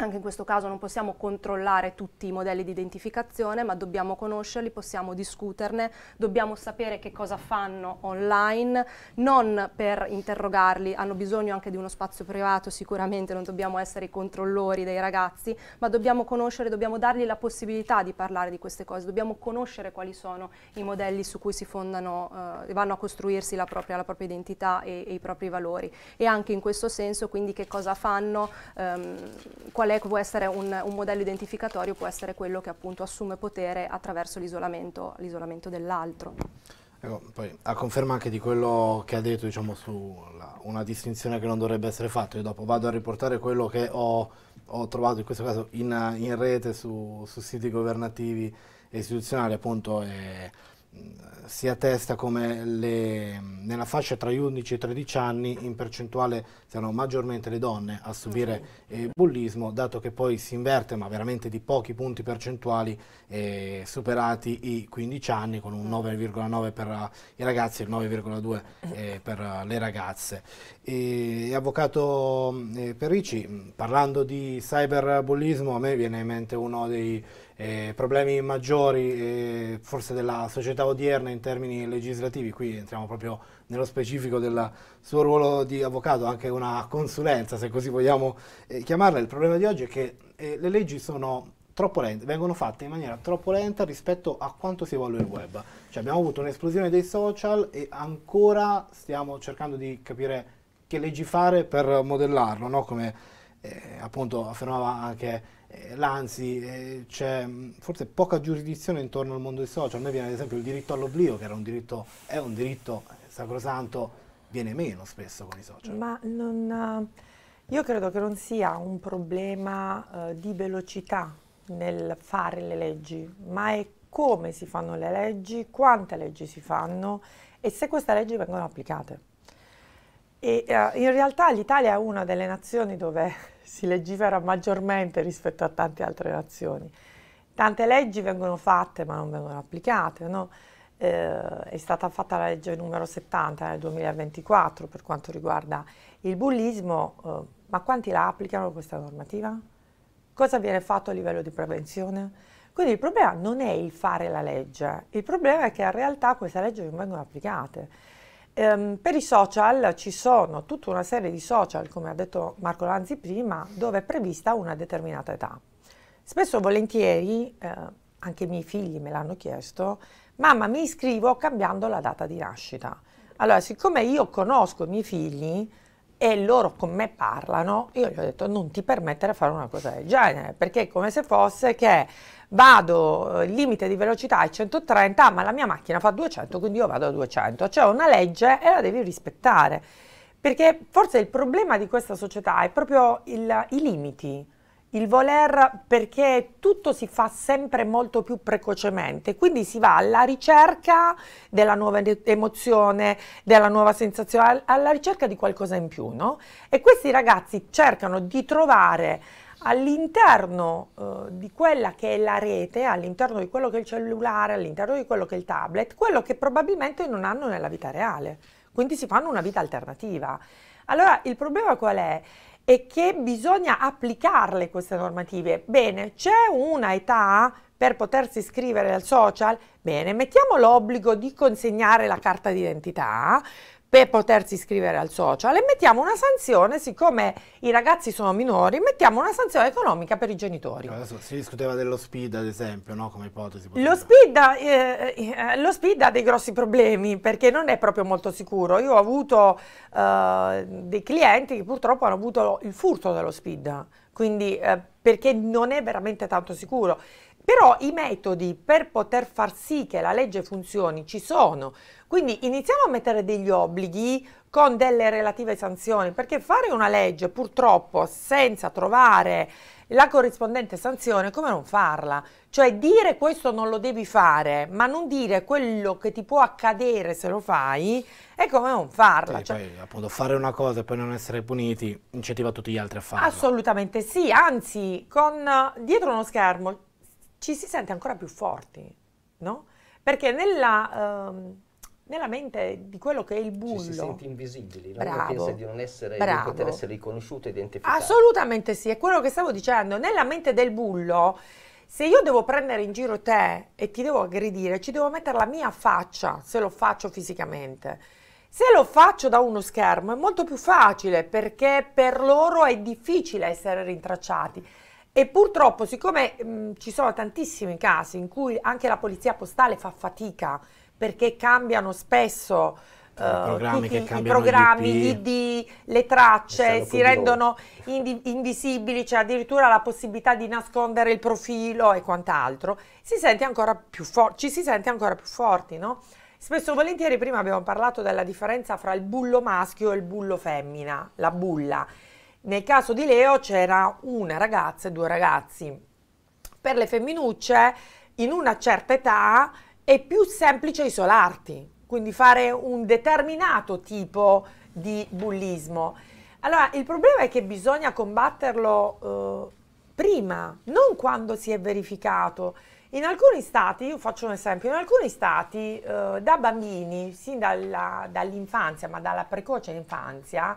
anche in questo caso non possiamo controllare tutti i modelli di identificazione, ma dobbiamo conoscerli, possiamo discuterne, dobbiamo sapere che cosa fanno online, non per interrogarli, hanno bisogno anche di uno spazio privato sicuramente, non dobbiamo essere i controllori dei ragazzi, ma dobbiamo conoscere, dobbiamo dargli la possibilità di parlare di queste cose, dobbiamo conoscere quali sono i modelli su cui si fondano eh, vanno a costruirsi la propria, la propria identità e, e, i propri valori. E anche in questo senso quindi che cosa fanno? Ehm, qual è, può essere un, un, modello identificatorio, può essere quello che appunto assume potere attraverso l'isolamento, dell'altro. Ecco, poi, a conferma anche di quello che ha detto diciamo, su la, una distinzione che non dovrebbe essere fatta, io dopo vado a riportare quello che ho, ho trovato in questo caso in, in rete su, su, siti governativi e istituzionali, appunto, e, eh, si attesta come le, nella fascia tra gli 11 e i 13 anni in percentuale siano maggiormente le donne a subire eh, bullismo, dato che poi si inverte, ma veramente di pochi punti percentuali, eh, superati i 15 anni, con un 9,9 mm. per eh, i ragazzi e il 9,2 eh, per eh, le ragazze. E, avvocato mm, Perici, mm, parlando di cyberbullismo, a me viene in mente uno dei eh, problemi maggiori eh, forse della società odierna in termini legislativi, qui entriamo proprio nello specifico del suo ruolo di avvocato, anche una consulenza se così vogliamo eh, chiamarla, il problema di oggi è che eh, le leggi sono troppo lente, vengono fatte in maniera troppo lenta rispetto a quanto si evolve il web. Cioè abbiamo avuto un'esplosione dei social e ancora stiamo cercando di capire che leggi fare per modellarlo, no? come eh, appunto affermava anche eh, l'ANSI, eh, c'è mm, forse poca giurisdizione intorno al mondo dei social. A me viene ad esempio il diritto all'oblio, che un diritto, è un diritto sacrosanto, viene meno spesso con i social. Ma non, eh, io credo che non sia un problema eh, di velocità nel fare le leggi, ma è come si fanno le leggi, quante leggi si fanno e se queste leggi vengono applicate. E, uh, in realtà l'Italia è una delle nazioni dove si legifera maggiormente rispetto a tante altre nazioni. Tante leggi vengono fatte ma non vengono applicate. No? Eh, è stata fatta la legge numero 70 nel 2024 per quanto riguarda il bullismo, eh, ma quanti la applicano questa normativa? Cosa viene fatto a livello di prevenzione? Quindi il problema non è il fare la legge, il problema è che in realtà queste leggi non vengono applicate. Um, per i social ci sono tutta una serie di social, come ha detto Marco Lanzi prima, dove è prevista una determinata età. Spesso volentieri, eh, anche i miei figli me l'hanno chiesto, mamma mi iscrivo cambiando la data di nascita. Allora, siccome io conosco i miei figli, e loro con me parlano, io gli ho detto non ti permettere di fare una cosa del genere, perché è come se fosse che vado, eh, il limite di velocità è 130, ma la mia macchina fa 200, quindi io vado a 200, cioè una legge e la devi rispettare, perché forse il problema di questa società è proprio il, i limiti, il voler perché tutto si fa sempre molto più precocemente, quindi si va alla ricerca della nuova emozione, della nuova sensazione, alla ricerca di qualcosa in più, no? E questi ragazzi cercano di trovare all'interno eh, di quella che è la rete, all'interno di quello che è il cellulare, all'interno di quello che è il tablet, quello che probabilmente non hanno nella vita reale. Quindi si fanno una vita alternativa. Allora il problema qual è? e che bisogna applicarle queste normative. Bene, c'è una età per potersi iscrivere al social? Bene, mettiamo l'obbligo di consegnare la carta d'identità, per potersi iscrivere al social e mettiamo una sanzione, siccome i ragazzi sono minori, mettiamo una sanzione economica per i genitori. Adesso si discuteva dello speed, ad esempio, no? come ipotesi. Lo speed, eh, eh, lo SPID, ha dei grossi problemi perché non è proprio molto sicuro. Io ho avuto eh, dei clienti che purtroppo hanno avuto il furto dello speed, quindi eh, perché non è veramente tanto sicuro. Però i metodi per poter far sì che la legge funzioni ci sono. Quindi iniziamo a mettere degli obblighi con delle relative sanzioni, perché fare una legge purtroppo senza trovare la corrispondente sanzione, come non farla? Cioè dire questo non lo devi fare, ma non dire quello che ti può accadere se lo fai, è come non farla. Sì, cioè, poi, appunto, fare una cosa e poi non essere puniti incentiva tutti gli altri a farla. Assolutamente sì, anzi, con, dietro uno schermo ci si sente ancora più forti, no? Perché nella, um, nella mente di quello che è il bullo... Ci si sente invisibili, no? Bravo, pensa di non essere, bravo. di poter essere riconosciuto e identificato. Assolutamente sì, è quello che stavo dicendo. Nella mente del bullo, se io devo prendere in giro te e ti devo aggredire, ci devo mettere la mia faccia, se lo faccio fisicamente. Se lo faccio da uno schermo è molto più facile perché per loro è difficile essere rintracciati. E purtroppo, siccome mh, mm, ci sono tantissimi casi in cui anche la polizia postale fa fatica perché cambiano spesso uh, i eh, programmi, gli ID, le tracce, si rendono indi invisibili, c'è cioè addirittura la possibilità di nascondere il profilo e quant'altro, si ci si sente ancora più forti, no? Spesso e volentieri prima abbiamo parlato della differenza fra il bullo maschio e il bullo femmina, la bulla. Nel caso di Leo c'era una ragazza e due ragazzi. Per le femminucce in una certa età è più semplice isolarti, quindi fare un determinato tipo di bullismo. Allora, il problema è che bisogna combatterlo eh, prima, non quando si è verificato. In alcuni stati, io faccio un esempio, in alcuni stati eh, da bambini, sin dall'infanzia, ma dalla precoce infanzia,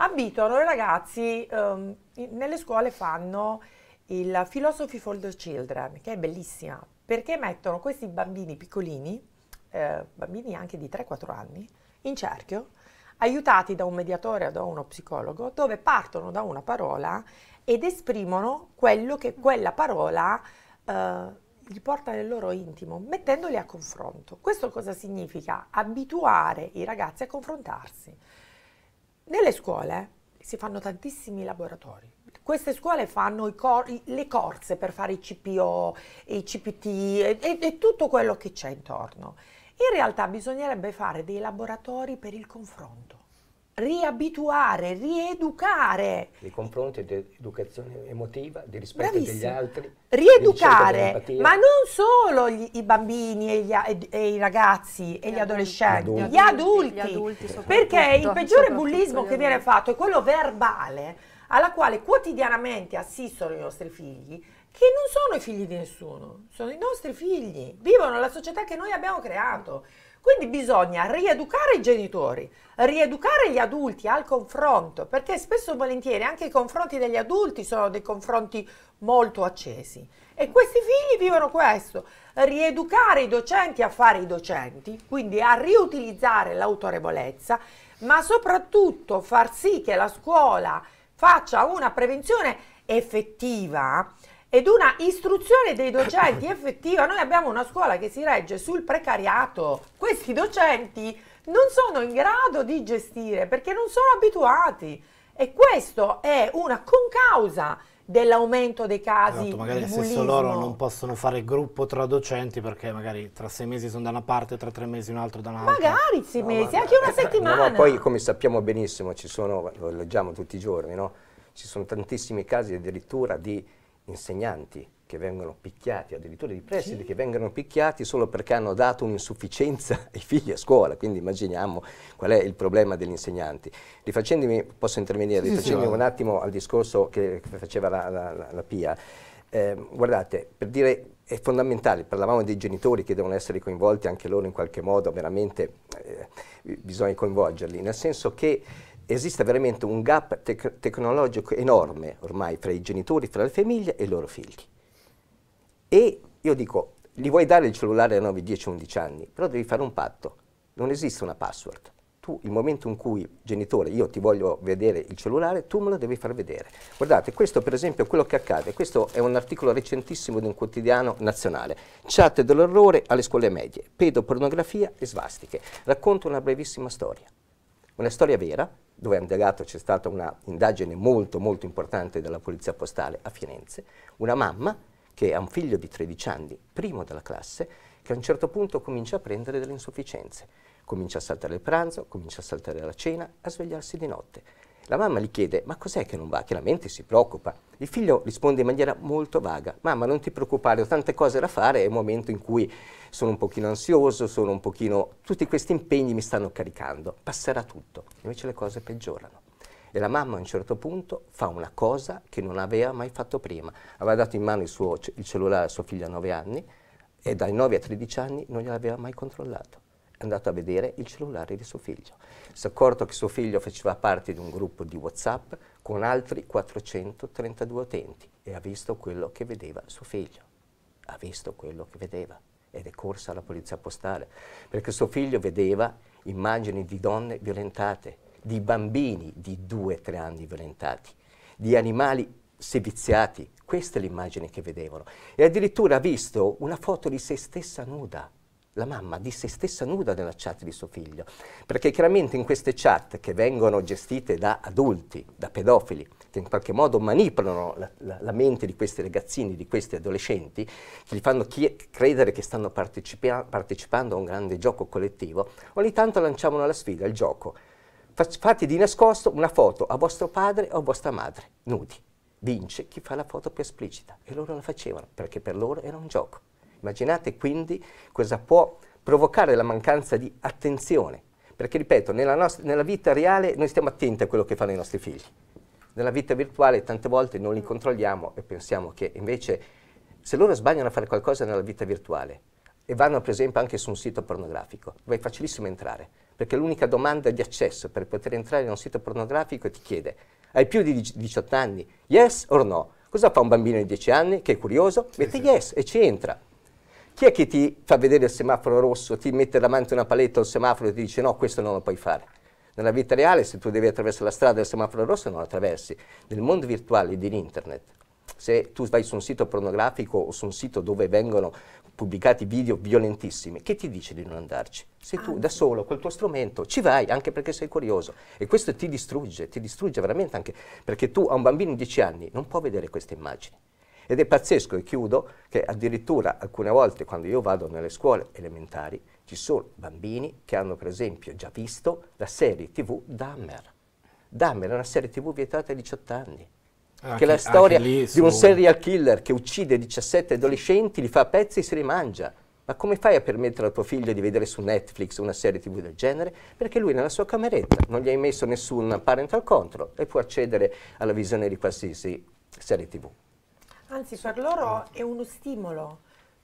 abitano i ragazzi, um, nelle scuole fanno il Philosophy for the Children, che è bellissima, perché mettono questi bambini piccolini, eh, bambini anche di 3-4 anni, in cerchio, aiutati da un mediatore o da uno psicologo, dove partono da una parola ed esprimono quello che quella parola eh, gli porta nel loro intimo, mettendoli a confronto. Questo cosa significa? Abituare i ragazzi a confrontarsi. Nelle scuole si fanno tantissimi laboratori. Queste scuole fanno cor le corse per fare i CPO, i CPT e, e, e tutto quello che c'è intorno. In realtà bisognerebbe fare dei laboratori per il confronto riabituare, rieducare. Nei confronti di educazione emotiva, di rispetto Bravissimo. degli altri. Rieducare, ma non solo gli, i bambini e, gli, e, e, i ragazzi e gli, gli adolescenti, adulti. Gli, adulti, gli adulti. perché il peggiore bullismo che viene fatto è quello verbale alla quale quotidianamente assistono i nostri figli, che non sono i figli di nessuno, sono i nostri figli, vivono la società che noi abbiamo creato. Quindi bisogna rieducare i genitori, rieducare gli adulti al confronto, perché spesso e volentieri anche i confronti degli adulti sono dei confronti molto accesi. E questi figli vivono questo, rieducare i docenti a fare i docenti, quindi a riutilizzare l'autorevolezza, ma soprattutto far sì che la scuola faccia una prevenzione effettiva ed una istruzione dei docenti effettiva. Noi abbiamo una scuola che si regge sul precariato. Questi docenti non sono in grado di gestire perché non sono abituati e questo è una concausa dell'aumento dei casi esatto, magari stesso loro non possono fare gruppo tra docenti perché magari tra sei mesi sono da una parte, tra tre mesi un altro da un'altra. Magari sei mesi, ma... anche una eh, eh, settimana. No, no, poi come sappiamo benissimo, ci sono, lo leggiamo tutti i giorni, no? ci sono tantissimi casi addirittura di insegnanti che vengono picchiati, addirittura di presidi sì. che vengono picchiati solo perché hanno dato un'insufficienza ai figli a scuola, quindi immaginiamo qual è il problema degli insegnanti. Rifacendomi, posso intervenire, sì, rifacendomi sì, un attimo al discorso che, faceva la, la, la, la PIA, eh, guardate, per dire è fondamentale, parlavamo dei genitori che devono essere coinvolti anche loro in qualche modo, veramente eh, bisogna coinvolgerli, nel senso che esiste veramente un gap tec tecnologico enorme ormai fra i genitori, fra le famiglie e i loro figli. E io dico, gli vuoi dare il cellulare a 9, 10, 11 anni, però devi fare un patto, non esiste una password. Tu, il momento in cui, genitore, io ti voglio vedere il cellulare, tu me lo devi far vedere. Guardate, questo per esempio è quello che accade, questo è un articolo recentissimo di un quotidiano nazionale, chat dell'orrore alle scuole medie, pedopornografia e svastiche. Racconto una brevissima storia, una storia vera, dove è Andelato c'è stata una indagine molto molto importante della Polizia Postale a Firenze, una mamma che ha un figlio di 13 anni, primo della classe, che a un certo punto comincia a prendere delle insufficienze, comincia a saltare il pranzo, comincia a saltare la cena, a svegliarsi di notte. La mamma gli chiede, ma cos'è che non va? Chiaramente si preoccupa. Il figlio risponde in maniera molto vaga, mamma non ti preoccupare, ho tante cose da fare, è un momento in cui sono un pochino ansioso, sono un pochino... tutti questi impegni mi stanno caricando, passerà tutto. Invece le cose peggiorano. E la mamma a un certo punto fa una cosa che non aveva mai fatto prima. Aveva dato in mano il, suo, il cellulare a sua figlia a 9 anni e dai 9 a 13 anni non gliel'aveva mai controllato è andato a vedere il cellulare di suo figlio. Si è accorto che suo figlio faceva parte di un gruppo di WhatsApp con altri 432 utenti e ha visto quello che vedeva suo figlio. Ha visto quello che vedeva ed è corsa alla polizia postale, perché suo figlio vedeva immagini di donne violentate, di bambini di 2-3 anni violentati, di animali seviziati, questa è l'immagine che vedevano. E addirittura ha visto una foto di se stessa nuda, la mamma di se stessa nuda nella chat di suo figlio, perché chiaramente in queste chat che vengono gestite da adulti, da pedofili, che in qualche modo manipolano la, la, la mente di questi ragazzini, di questi adolescenti, che gli fanno credere che stanno partecipando a un grande gioco collettivo, ogni tanto lanciamo la sfida, il gioco. Fate di nascosto una foto a vostro padre o a vostra madre, nudi. Vince chi fa la foto più esplicita. E loro la facevano, perché per loro era un gioco. Immaginate quindi cosa può provocare la mancanza di attenzione perché ripeto, nella, nella, vita reale noi stiamo attenti a quello che fanno i nostri figli, nella vita virtuale tante volte non li mm. controlliamo e pensiamo che invece se loro sbagliano a fare qualcosa nella vita virtuale e vanno per esempio anche su un sito pornografico, dove è facilissimo entrare, perché l'unica domanda di accesso per poter entrare in un sito pornografico ti chiede hai più di 18 anni, yes o no? Cosa fa un bambino di 10 anni che è curioso? Mette sì, yes sì. e ci entra. Chi è che ti fa vedere il semaforo rosso, ti mette davanti una paletta o al semaforo e ti dice no, questo non lo puoi fare? Nella vita reale, se tu devi attraversare la strada del semaforo rosso, non attraversi. Nel mondo virtuale di internet, se tu vai su un sito pornografico o su un sito dove vengono pubblicati video violentissimi, che ti dice di non andarci? Se tu da solo, col tuo strumento, ci vai anche perché sei curioso e questo ti distrugge, ti distrugge veramente anche perché tu a un bambino di 10 anni non può vedere queste immagini. Ed è pazzesco, e chiudo, che addirittura alcune volte quando io vado nelle scuole elementari, ci sono bambini che hanno per esempio già visto la serie tv Dahmer. Dahmer è una serie tv vietata a 18 anni. Ah, che è la storia lì, di un serial killer che uccide 17 adolescenti, li fa a pezzi e si rimangia. Ma come fai a permettere al tuo figlio di vedere su Netflix una serie tv del genere? Perché lui nella sua cameretta non gli hai messo nessun parental control e può accedere alla visione di qualsiasi serie tv. Anzi, per loro è uno stimolo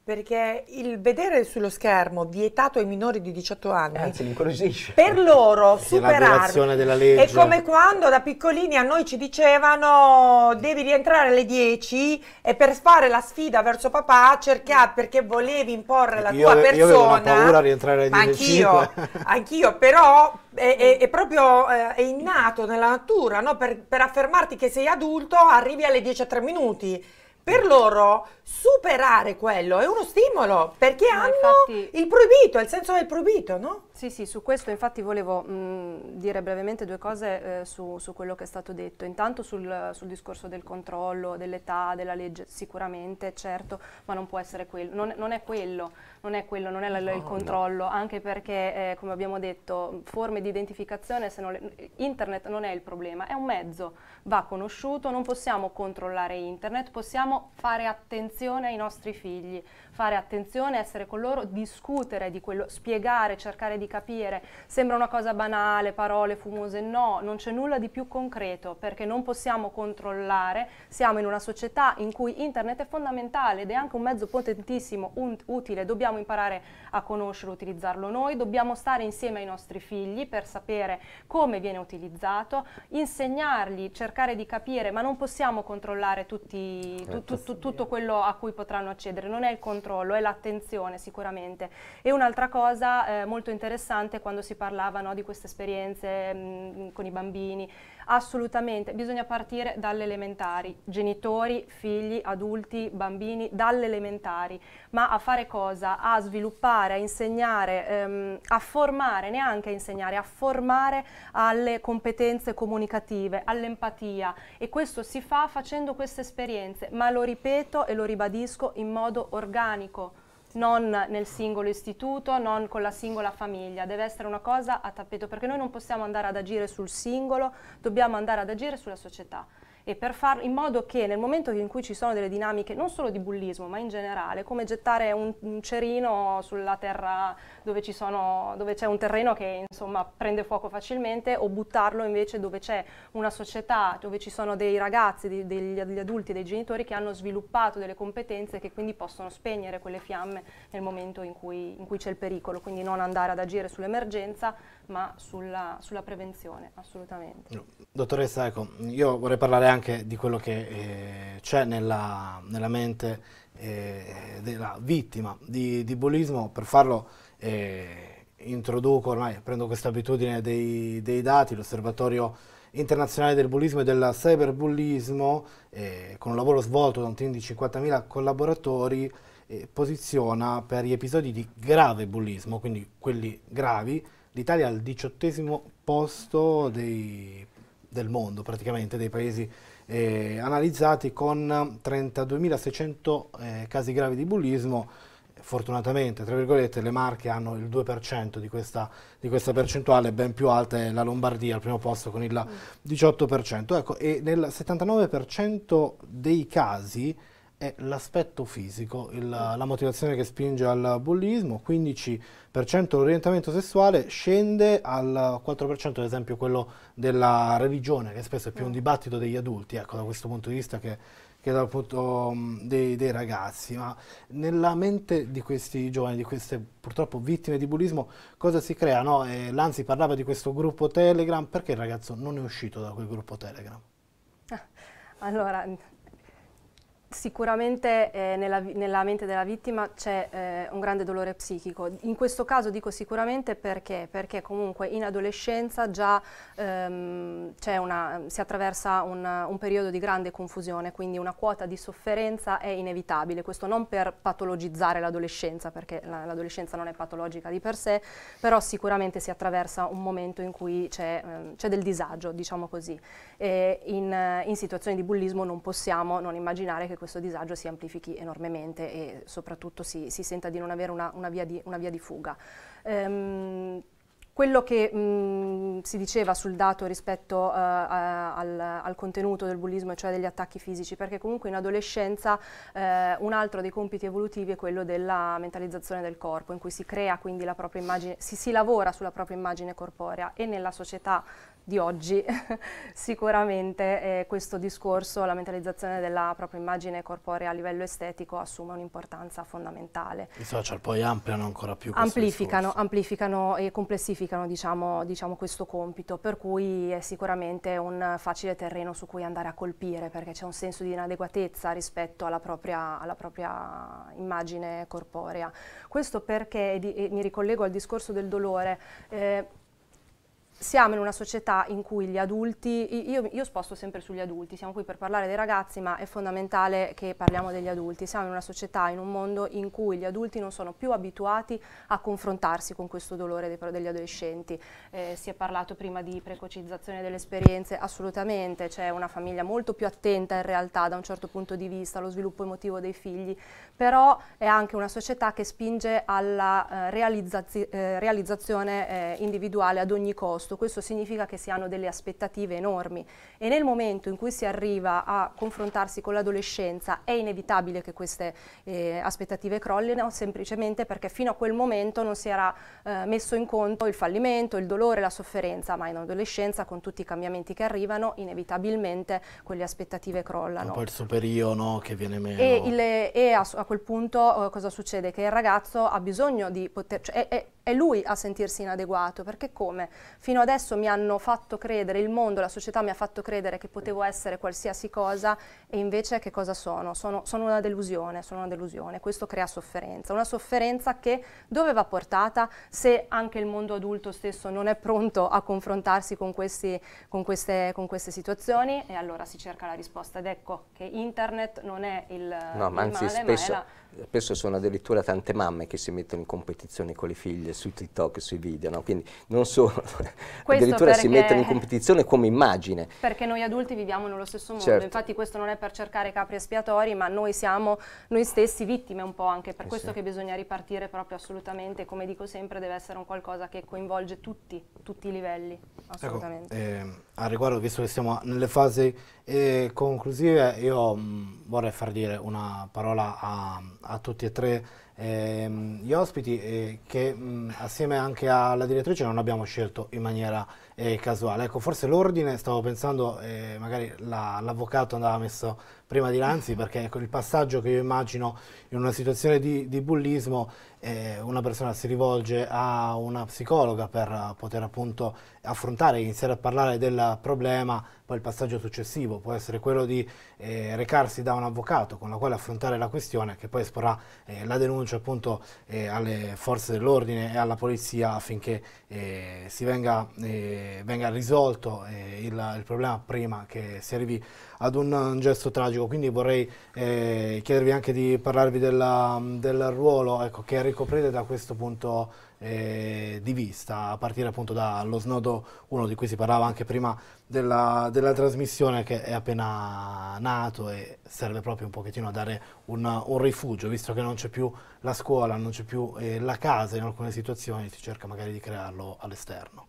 perché il vedere sullo schermo vietato ai minori di 18 anni, anzi, eh, li incuriosisce. per loro superarlo è come quando da piccolini a noi ci dicevano devi rientrare alle 10 e per fare la sfida verso papà cerca perché volevi imporre la io, tua io persona. Io paura di rientrare alle 10. Anch'io, anch'io, però è, è, è, proprio eh, è innato nella natura, no? per, per affermarti che sei adulto arrivi alle 10 a 3 minuti per loro superare quello è uno stimolo perché Ma hanno infatti... il proibito, il senso del proibito, no? Sì, sì, su questo infatti volevo mh, dire brevemente due cose eh, su, su, quello che è stato detto. Intanto sul, sul discorso del controllo, dell'età, della legge, sicuramente, certo, ma non può essere quello. Non, non è quello, non è quello, non è la, no, il controllo, no. anche perché, eh, come abbiamo detto, forme di identificazione, non le, internet non è il problema, è un mezzo, va conosciuto, non possiamo controllare internet, possiamo fare attenzione ai nostri figli, fare attenzione, essere con loro, discutere di quello, spiegare, cercare di capire. Sembra una cosa banale, parole fumose, no, non c'è nulla di più concreto perché non possiamo controllare, siamo in una società in cui internet è fondamentale ed è anche un mezzo potentissimo, un, utile, dobbiamo imparare a conoscerlo, utilizzarlo noi, dobbiamo stare insieme ai nostri figli per sapere come viene utilizzato, insegnargli, cercare di capire, ma non possiamo controllare tutti, tu, tu, tu, tutto quello a cui potranno accedere, non è il controllo controllo, è l'attenzione sicuramente. E un'altra cosa eh, molto interessante quando si parlava no, di queste esperienze mh, mm, con i bambini, Assolutamente, bisogna partire dalle elementari, genitori, figli, adulti, bambini, dalle elementari, ma a fare cosa? A sviluppare, a insegnare, ehm, a formare, neanche a insegnare, a formare alle competenze comunicative, all'empatia e questo si fa facendo queste esperienze, ma lo ripeto e lo ribadisco in modo organico non nel singolo istituto, non con la singola famiglia, deve essere una cosa a tappeto, perché noi non possiamo andare ad agire sul singolo, dobbiamo andare ad agire sulla società e per far in modo che nel momento in cui ci sono delle dinamiche non solo di bullismo ma in generale, come gettare un, un cerino sulla terra dove, sono, dove c'è un terreno che insomma prende fuoco facilmente o buttarlo invece dove c'è una società, dove ci sono dei ragazzi, dei, degli, degli adulti, dei genitori che hanno sviluppato delle competenze che quindi possono spegnere quelle fiamme nel momento in cui, in cui c'è il pericolo, quindi non andare ad agire sull'emergenza ma sulla, sulla prevenzione assolutamente. No. Dottoressa, ecco, io vorrei parlare anche anche di quello che eh, c'è nella, nella, mente eh, della vittima di, di, bullismo. Per farlo eh, introduco, ormai prendo questa abitudine dei, dei dati, l'osservatorio internazionale del bullismo e del cyberbullismo, eh, con un lavoro svolto da un team di 50.000 collaboratori, eh, posiziona per gli episodi di grave bullismo, quindi quelli gravi, l'Italia al diciottesimo posto dei del mondo, praticamente dei paesi eh, analizzati con 32.600 eh, casi gravi di bullismo. Fortunatamente, tra virgolette, le Marche hanno il 2% di questa, di questa, percentuale, ben più alta è la Lombardia al primo posto con il 18%. Mm. Ecco, e nel 79% dei casi è l'aspetto fisico, il, la motivazione che spinge al bullismo, 15% l'orientamento sessuale scende al 4% ad esempio quello della religione, che spesso è più un mm. dibattito degli adulti, ecco da questo punto di vista che, che dal punto mm, dei, dei, ragazzi, ma nella mente di questi giovani, di queste purtroppo vittime di bullismo, cosa si crea? No? Eh, L'Anzi parlava di questo gruppo Telegram, perché il ragazzo non è uscito da quel gruppo Telegram? Ah, allora, Sicuramente eh, nella, nella, mente della vittima c'è eh, un grande dolore psichico. In questo caso dico sicuramente perché, perché comunque in adolescenza già ehm, una, si attraversa un, un, periodo di grande confusione, quindi una quota di sofferenza è inevitabile. Questo non per patologizzare l'adolescenza, perché l'adolescenza non è patologica di per sé, però sicuramente si attraversa un momento in cui c'è, ehm, del disagio, diciamo così. E in, in situazioni di bullismo non possiamo non immaginare che questo disagio si amplifichi enormemente e soprattutto si, si senta di non avere una, una, via, di, una via, di, fuga. Ehm, quello che mh, mm, si diceva sul dato rispetto uh, a, al, al, contenuto del bullismo, cioè degli attacchi fisici, perché comunque in adolescenza uh, un altro dei compiti evolutivi è quello della mentalizzazione del corpo, in cui si crea quindi la propria immagine, si, si lavora sulla propria immagine corporea e nella società di oggi sicuramente eh, questo discorso, la mentalizzazione della propria immagine corporea a livello estetico assume un'importanza fondamentale. I social poi ampliano ancora più amplificano, amplificano e complessificano diciamo, diciamo questo compito, per cui è sicuramente un facile terreno su cui andare a colpire perché c'è un senso di inadeguatezza rispetto alla propria, alla propria immagine corporea. Questo perché, e, di, e mi ricollego al discorso del dolore, eh, siamo in una società in cui gli adulti, io, io, sposto sempre sugli adulti, siamo qui per parlare dei ragazzi, ma è fondamentale che parliamo degli adulti. Siamo in una società, in un mondo in cui gli adulti non sono più abituati a confrontarsi con questo dolore dei, degli adolescenti. Eh, si è parlato prima di precocizzazione delle esperienze, assolutamente, c'è una famiglia molto più attenta in realtà da un certo punto di vista allo sviluppo emotivo dei figli, però è anche una società che spinge alla eh, realizzazio, eh, realizzazione eh, individuale ad ogni costo costo, questo significa che si hanno delle aspettative enormi e nel momento in cui si arriva a confrontarsi con l'adolescenza è inevitabile che queste eh, aspettative crollino semplicemente perché fino a quel momento non si era eh, messo in conto il fallimento, il dolore, la sofferenza, ma in adolescenza con tutti i cambiamenti che arrivano inevitabilmente quelle aspettative crollano. Un po' il superio no, che viene meno. E, il, e a, a, quel punto eh, cosa succede? Che il ragazzo ha bisogno di poter... Cioè, è, è, lui a sentirsi inadeguato perché come? Fino fino adesso mi hanno fatto credere, il mondo, la società mi ha fatto credere che potevo essere qualsiasi cosa e invece che cosa sono? Sono, sono una delusione, sono una delusione, questo crea sofferenza, una sofferenza che dove va portata se anche il mondo adulto stesso non è pronto a confrontarsi con, questi, con, queste, con queste, situazioni e allora si cerca la risposta ed ecco che internet non è il, no, il anzi, male spesso, ma spesso sono addirittura tante mamme che si mettono in competizione con le figlie su TikTok, sui video, no? quindi non solo, addirittura si mettono in competizione come immagine. Perché noi adulti viviamo nello stesso mondo, certo. infatti questo non è per cercare capri espiatori, ma noi siamo noi stessi vittime un po' anche, per eh questo sì. che bisogna ripartire proprio assolutamente, come dico sempre deve essere un qualcosa che coinvolge tutti, tutti i livelli, ecco, assolutamente. Ecco, eh, a riguardo, visto che siamo nelle fasi eh, conclusive, io mh, mm, vorrei far dire una parola a a tutti e tre ehm, gli ospiti eh, che mh, assieme anche alla direttrice non abbiamo scelto in maniera eh, casuale. Ecco, forse l'ordine, stavo pensando, eh, magari l'avvocato la, andava messo prima di Lanzi perché ecco, il passaggio che io immagino in una situazione di, di bullismo eh, una persona si rivolge a una psicologa per eh, poter appunto affrontare, iniziare a parlare del problema, poi il passaggio successivo può essere quello di eh, recarsi da un avvocato con la quale affrontare la questione che poi esporrà eh, la denuncia appunto eh, alle forze dell'ordine e alla polizia affinché eh, si venga, venga risolto il, il problema prima che si arrivi ad un gesto tragico, quindi vorrei eh, chiedervi anche di parlarvi della, del ruolo ecco, che ricoprete da questo punto eh, di vista, a partire appunto dallo snodo 1 di cui si parlava anche prima della, della, trasmissione che è appena nato e serve proprio un pochettino a dare un, un rifugio, visto che non c'è più la scuola, non c'è più eh, la casa in alcune situazioni, si cerca magari di crearlo all'esterno.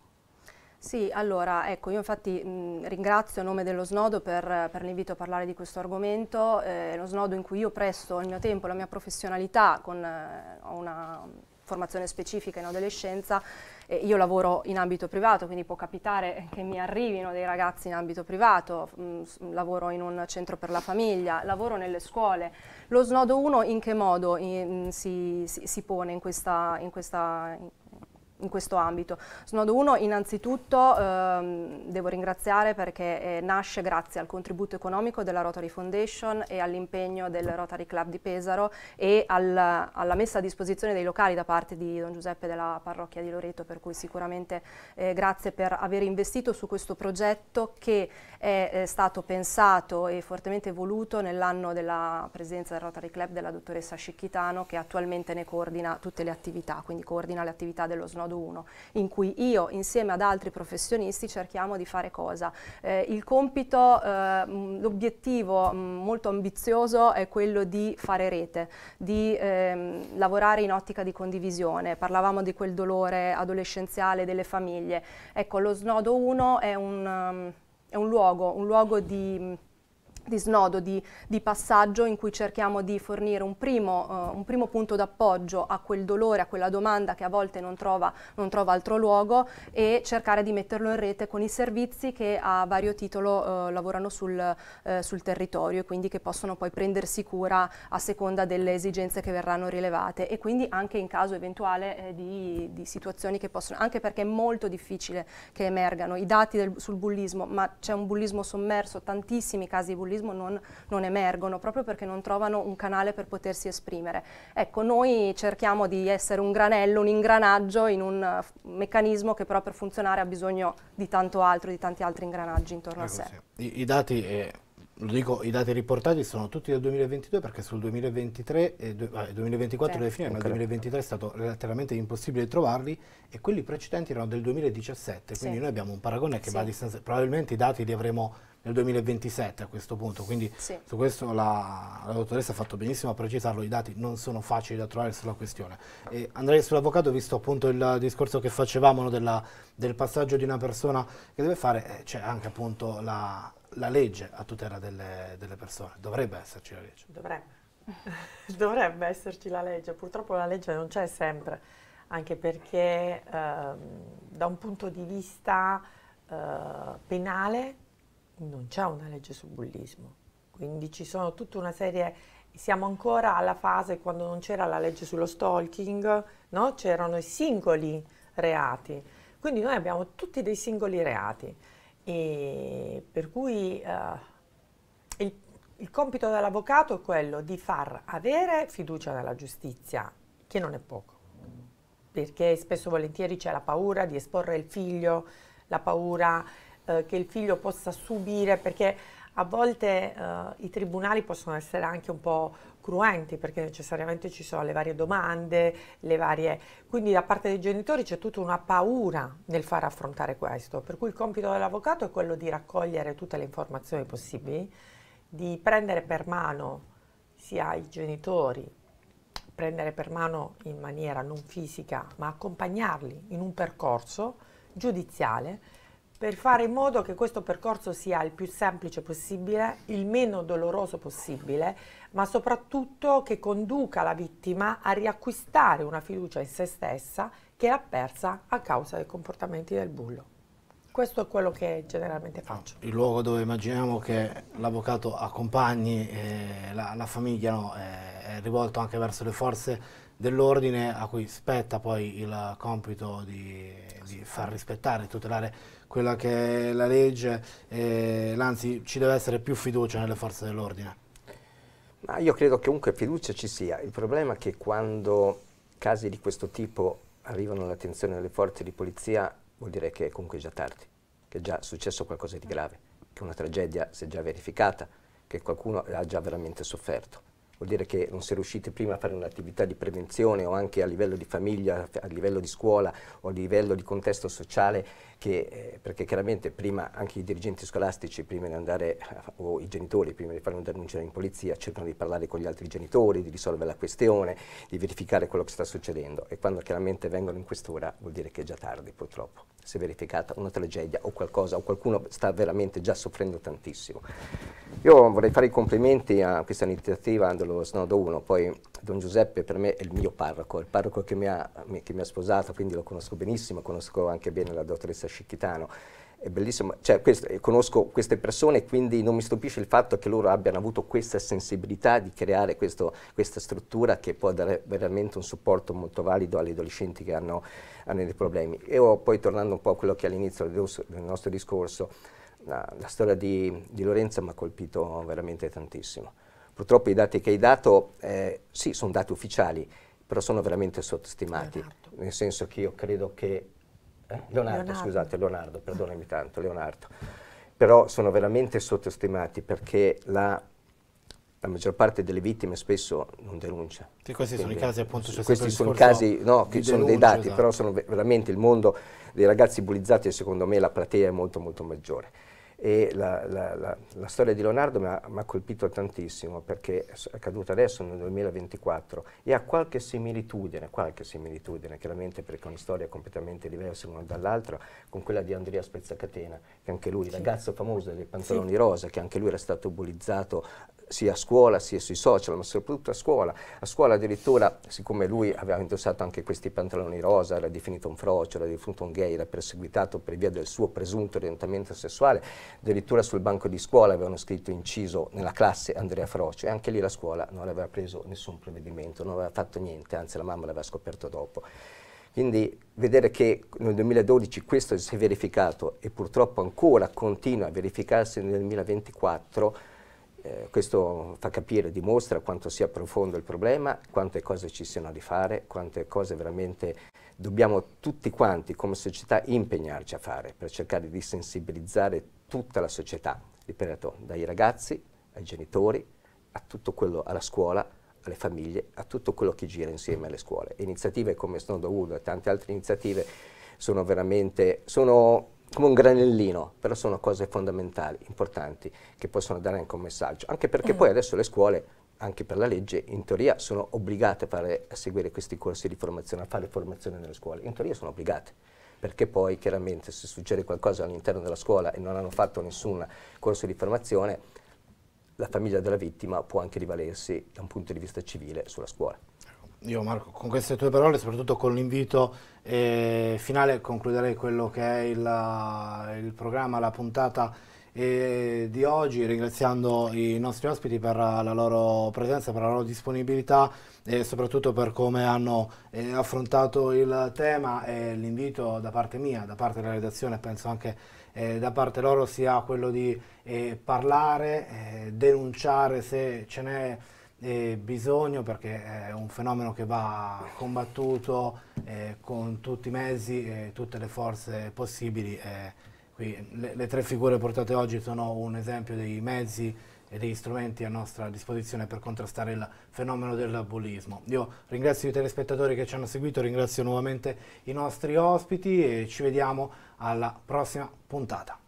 Sì, allora, ecco, io infatti mh, ringrazio a nome dello Snodo per, per l'invito a parlare di questo argomento, eh, è uno Snodo in cui io presto il mio tempo, la mia professionalità, con eh, una formazione specifica in adolescenza, eh, io lavoro in ambito privato, quindi può capitare che mi arrivino dei ragazzi in ambito privato, mh, lavoro in un centro per la famiglia, lavoro nelle scuole. Lo snodo 1 in che modo in, si, si, si, pone in questa, in questa in questo ambito. Snodo 1 innanzitutto ehm, devo ringraziare perché eh, nasce grazie al contributo economico della Rotary Foundation e all'impegno del Rotary Club di Pesaro e al, alla messa a disposizione dei locali da parte di Don Giuseppe della parrocchia di Loreto, per cui sicuramente eh, grazie per aver investito su questo progetto che è, è eh, stato pensato e fortemente voluto nell'anno della presenza del Rotary Club della dottoressa Scicchitano che attualmente ne coordina tutte le attività, quindi coordina le attività dello Snodo nodo 1, in cui io insieme ad altri professionisti cerchiamo di fare cosa? Eh, il compito, eh, l'obiettivo molto ambizioso è quello di fare rete, di ehm, lavorare in ottica di condivisione. Parlavamo di quel dolore adolescenziale delle famiglie. Ecco, lo snodo 1 è un, um, è un luogo, un luogo di di snodo, di, di, passaggio in cui cerchiamo di fornire un primo, uh, un primo punto d'appoggio a quel dolore, a quella domanda che a volte non trova, non trova, altro luogo e cercare di metterlo in rete con i servizi che a vario titolo uh, lavorano sul, uh, sul, territorio e quindi che possono poi prendersi cura a seconda delle esigenze che verranno rilevate e quindi anche in caso eventuale eh, di, di, situazioni che possono, anche perché è molto difficile che emergano i dati del, sul bullismo, ma c'è un bullismo sommerso, tantissimi casi di bullismo turismo non, non, emergono, proprio perché non trovano un canale per potersi esprimere. Ecco, noi cerchiamo di essere un granello, un ingranaggio in un meccanismo che però per funzionare ha bisogno di tanto altro, di tanti altri ingranaggi intorno ecco a eh, sé. Sì. I, I, dati... Eh, lo dico, i dati riportati sono tutti del 2022 perché sul 2023 e eh, du- ah, 2024 deve finire, ma il 2023 è stato letteralmente impossibile trovarli e quelli precedenti erano del 2017, quindi sì. noi abbiamo un paragone che sì. va a distanza, probabilmente i dati li avremo nel 2027 a questo punto, quindi sì. su questo la, la, dottoressa ha fatto benissimo a precisarlo, i dati non sono facili da trovare sulla questione. E andrei sull'avvocato, visto appunto il discorso che facevamo no, della, del passaggio di una persona che deve fare, eh, c'è anche appunto la, la, legge a tutela delle, delle persone, dovrebbe esserci la legge. Dovrebbe. Dovrebbe esserci la legge, purtroppo la legge non c'è sempre, anche perché eh, da un punto di vista eh, penale non c'è una legge sul bullismo, quindi ci sono tutta una serie, siamo ancora alla fase quando non c'era la legge sullo stalking, no? c'erano i singoli reati, quindi noi abbiamo tutti dei singoli reati, e per cui eh, il, il compito dell'avvocato è quello di far avere fiducia nella giustizia, che non è poco, perché spesso volentieri c'è la paura di esporre il figlio, la paura eh, che il figlio possa subire, perché a volte eh, i tribunali possono essere anche un po' cruenti, perché necessariamente ci sono le varie domande, le varie... Quindi da parte dei genitori c'è tutta una paura nel far affrontare questo, per cui il compito dell'avvocato è quello di raccogliere tutte le informazioni possibili, di prendere per mano sia i genitori, prendere per mano in maniera non fisica, ma accompagnarli in un percorso giudiziale per fare in modo che questo percorso sia il più semplice possibile, il meno doloroso possibile, ma soprattutto che conduca la vittima a riacquistare una fiducia in se stessa che l'ha persa a causa dei comportamenti del bullo. Questo è quello che generalmente ah, faccio. il luogo dove immaginiamo che l'avvocato accompagni eh, la, la, famiglia no, è rivolto anche verso le forze dell'ordine a cui spetta poi il compito di, di far rispettare e tutelare quella che è la legge, eh, anzi ci deve essere più fiducia nelle forze dell'ordine. Ma io credo che comunque fiducia ci sia, il problema è che quando casi di questo tipo arrivano all'attenzione delle forze di polizia vuol dire che è comunque già tardi, che è già successo qualcosa di grave, che una tragedia si è già verificata, che qualcuno ha già veramente sofferto vuol dire che non si è riusciti prima a fare un'attività di prevenzione o anche a livello di famiglia, a livello di scuola o a livello di contesto sociale, che, eh, perché chiaramente prima anche i dirigenti scolastici, prima di andare, eh, o i genitori, prima di fare una denuncia in polizia, cercano di parlare con gli altri genitori, di risolvere la questione, di verificare quello che sta succedendo e quando chiaramente vengono in quest'ora vuol dire che è già tardi purtroppo, si è verificata una tragedia o qualcosa o qualcuno sta veramente già soffrendo tantissimo. Io vorrei fare i complimenti a questa iniziativa Andrò dello Snodo 1, poi Don Giuseppe per me è il mio parroco, il parroco che mi ha, che mi ha sposato, quindi lo conosco benissimo, conosco anche bene la dottoressa Scicchitano è bellissimo, cioè, questo, eh, conosco queste persone quindi non mi stupisce il fatto che loro abbiano avuto questa sensibilità di creare questo, questa struttura che può dare veramente un supporto molto valido agli adolescenti che hanno, hanno dei problemi. E poi tornando un po' a quello che all'inizio del, del, nostro discorso, la, la storia di, di Lorenzo mi ha colpito veramente tantissimo Purtroppo i dati che hai dato, eh, sì, sono dati ufficiali, però sono veramente sottostimati, Leonardo. nel senso che io credo che... Eh, Leonardo, Leonardo, scusate, Leonardo, perdonami tanto, Leonardo. Però sono veramente sottostimati perché la la maggior parte delle vittime spesso non denuncia. Sì, questi Quindi, sono i casi appunto... Cioè questi sono casi, no, che sono denuncia, dei dati, esatto. però sono veramente il mondo dei ragazzi bullizzati secondo me la platea è molto molto maggiore e la, la, la, la, storia di Leonardo mi ha, colpito tantissimo perché è accaduta adesso nel 2024 e ha qualche similitudine, qualche similitudine chiaramente perché è una storia completamente diversa l'una dall'altra con quella di Andrea Spezzacatena che anche lui, il sì. ragazzo famoso dei pantaloni sì. rosa che anche lui era stato bullizzato sia a scuola sia sui social, ma soprattutto a scuola. A scuola addirittura, siccome lui aveva indossato anche questi pantaloni rosa, era definito un frocio, era definito un gay, era perseguitato per via del suo presunto orientamento sessuale, addirittura sul banco di scuola avevano scritto inciso nella classe Andrea Frocio e anche lì la scuola non aveva preso nessun provvedimento, non aveva fatto niente, anzi la mamma l'aveva scoperto dopo. Quindi vedere che nel 2012 questo si è verificato e purtroppo ancora continua a verificarsi nel 2024 eh, questo fa capire, dimostra quanto sia profondo il problema, quante cose ci siano da fare, quante cose veramente dobbiamo tutti quanti come società impegnarci a fare per cercare di sensibilizzare tutta la società, ripeto, dai ragazzi ai genitori, a tutto quello, alla scuola, alle famiglie, a tutto quello che gira insieme alle scuole. Iniziative come Snowdowood e tante altre iniziative sono veramente, sono come un granellino, però sono cose fondamentali, importanti, che possono dare anche un messaggio, anche perché eh. poi adesso le scuole, anche per la legge, in teoria sono obbligate a, fare, a, seguire questi corsi di formazione, a fare formazione nelle scuole, in teoria sono obbligate, perché poi chiaramente se succede qualcosa all'interno della scuola e non hanno fatto nessun corso di formazione, la famiglia della vittima può anche rivalersi da un punto di vista civile sulla scuola. Io Marco, con queste tue parole, soprattutto con l'invito eh, finale, concluderei quello che è il, eh, il programma, la puntata eh, di oggi, ringraziando i nostri ospiti per la loro presenza, per la loro disponibilità e soprattutto per come hanno eh, affrontato il tema e l'invito da parte mia, da parte della redazione, penso anche eh, da parte loro sia quello di eh, parlare, eh, denunciare se ce n'è eh, bisogno perché è un fenomeno che va combattuto eh, con tutti i mezzi e tutte le forze possibili. Qui, le, le, tre figure portate oggi sono un esempio dei mezzi e degli strumenti a nostra disposizione per contrastare il fenomeno del bullismo. Io ringrazio i telespettatori che ci hanno seguito, ringrazio nuovamente i nostri ospiti e ci vediamo alla prossima puntata.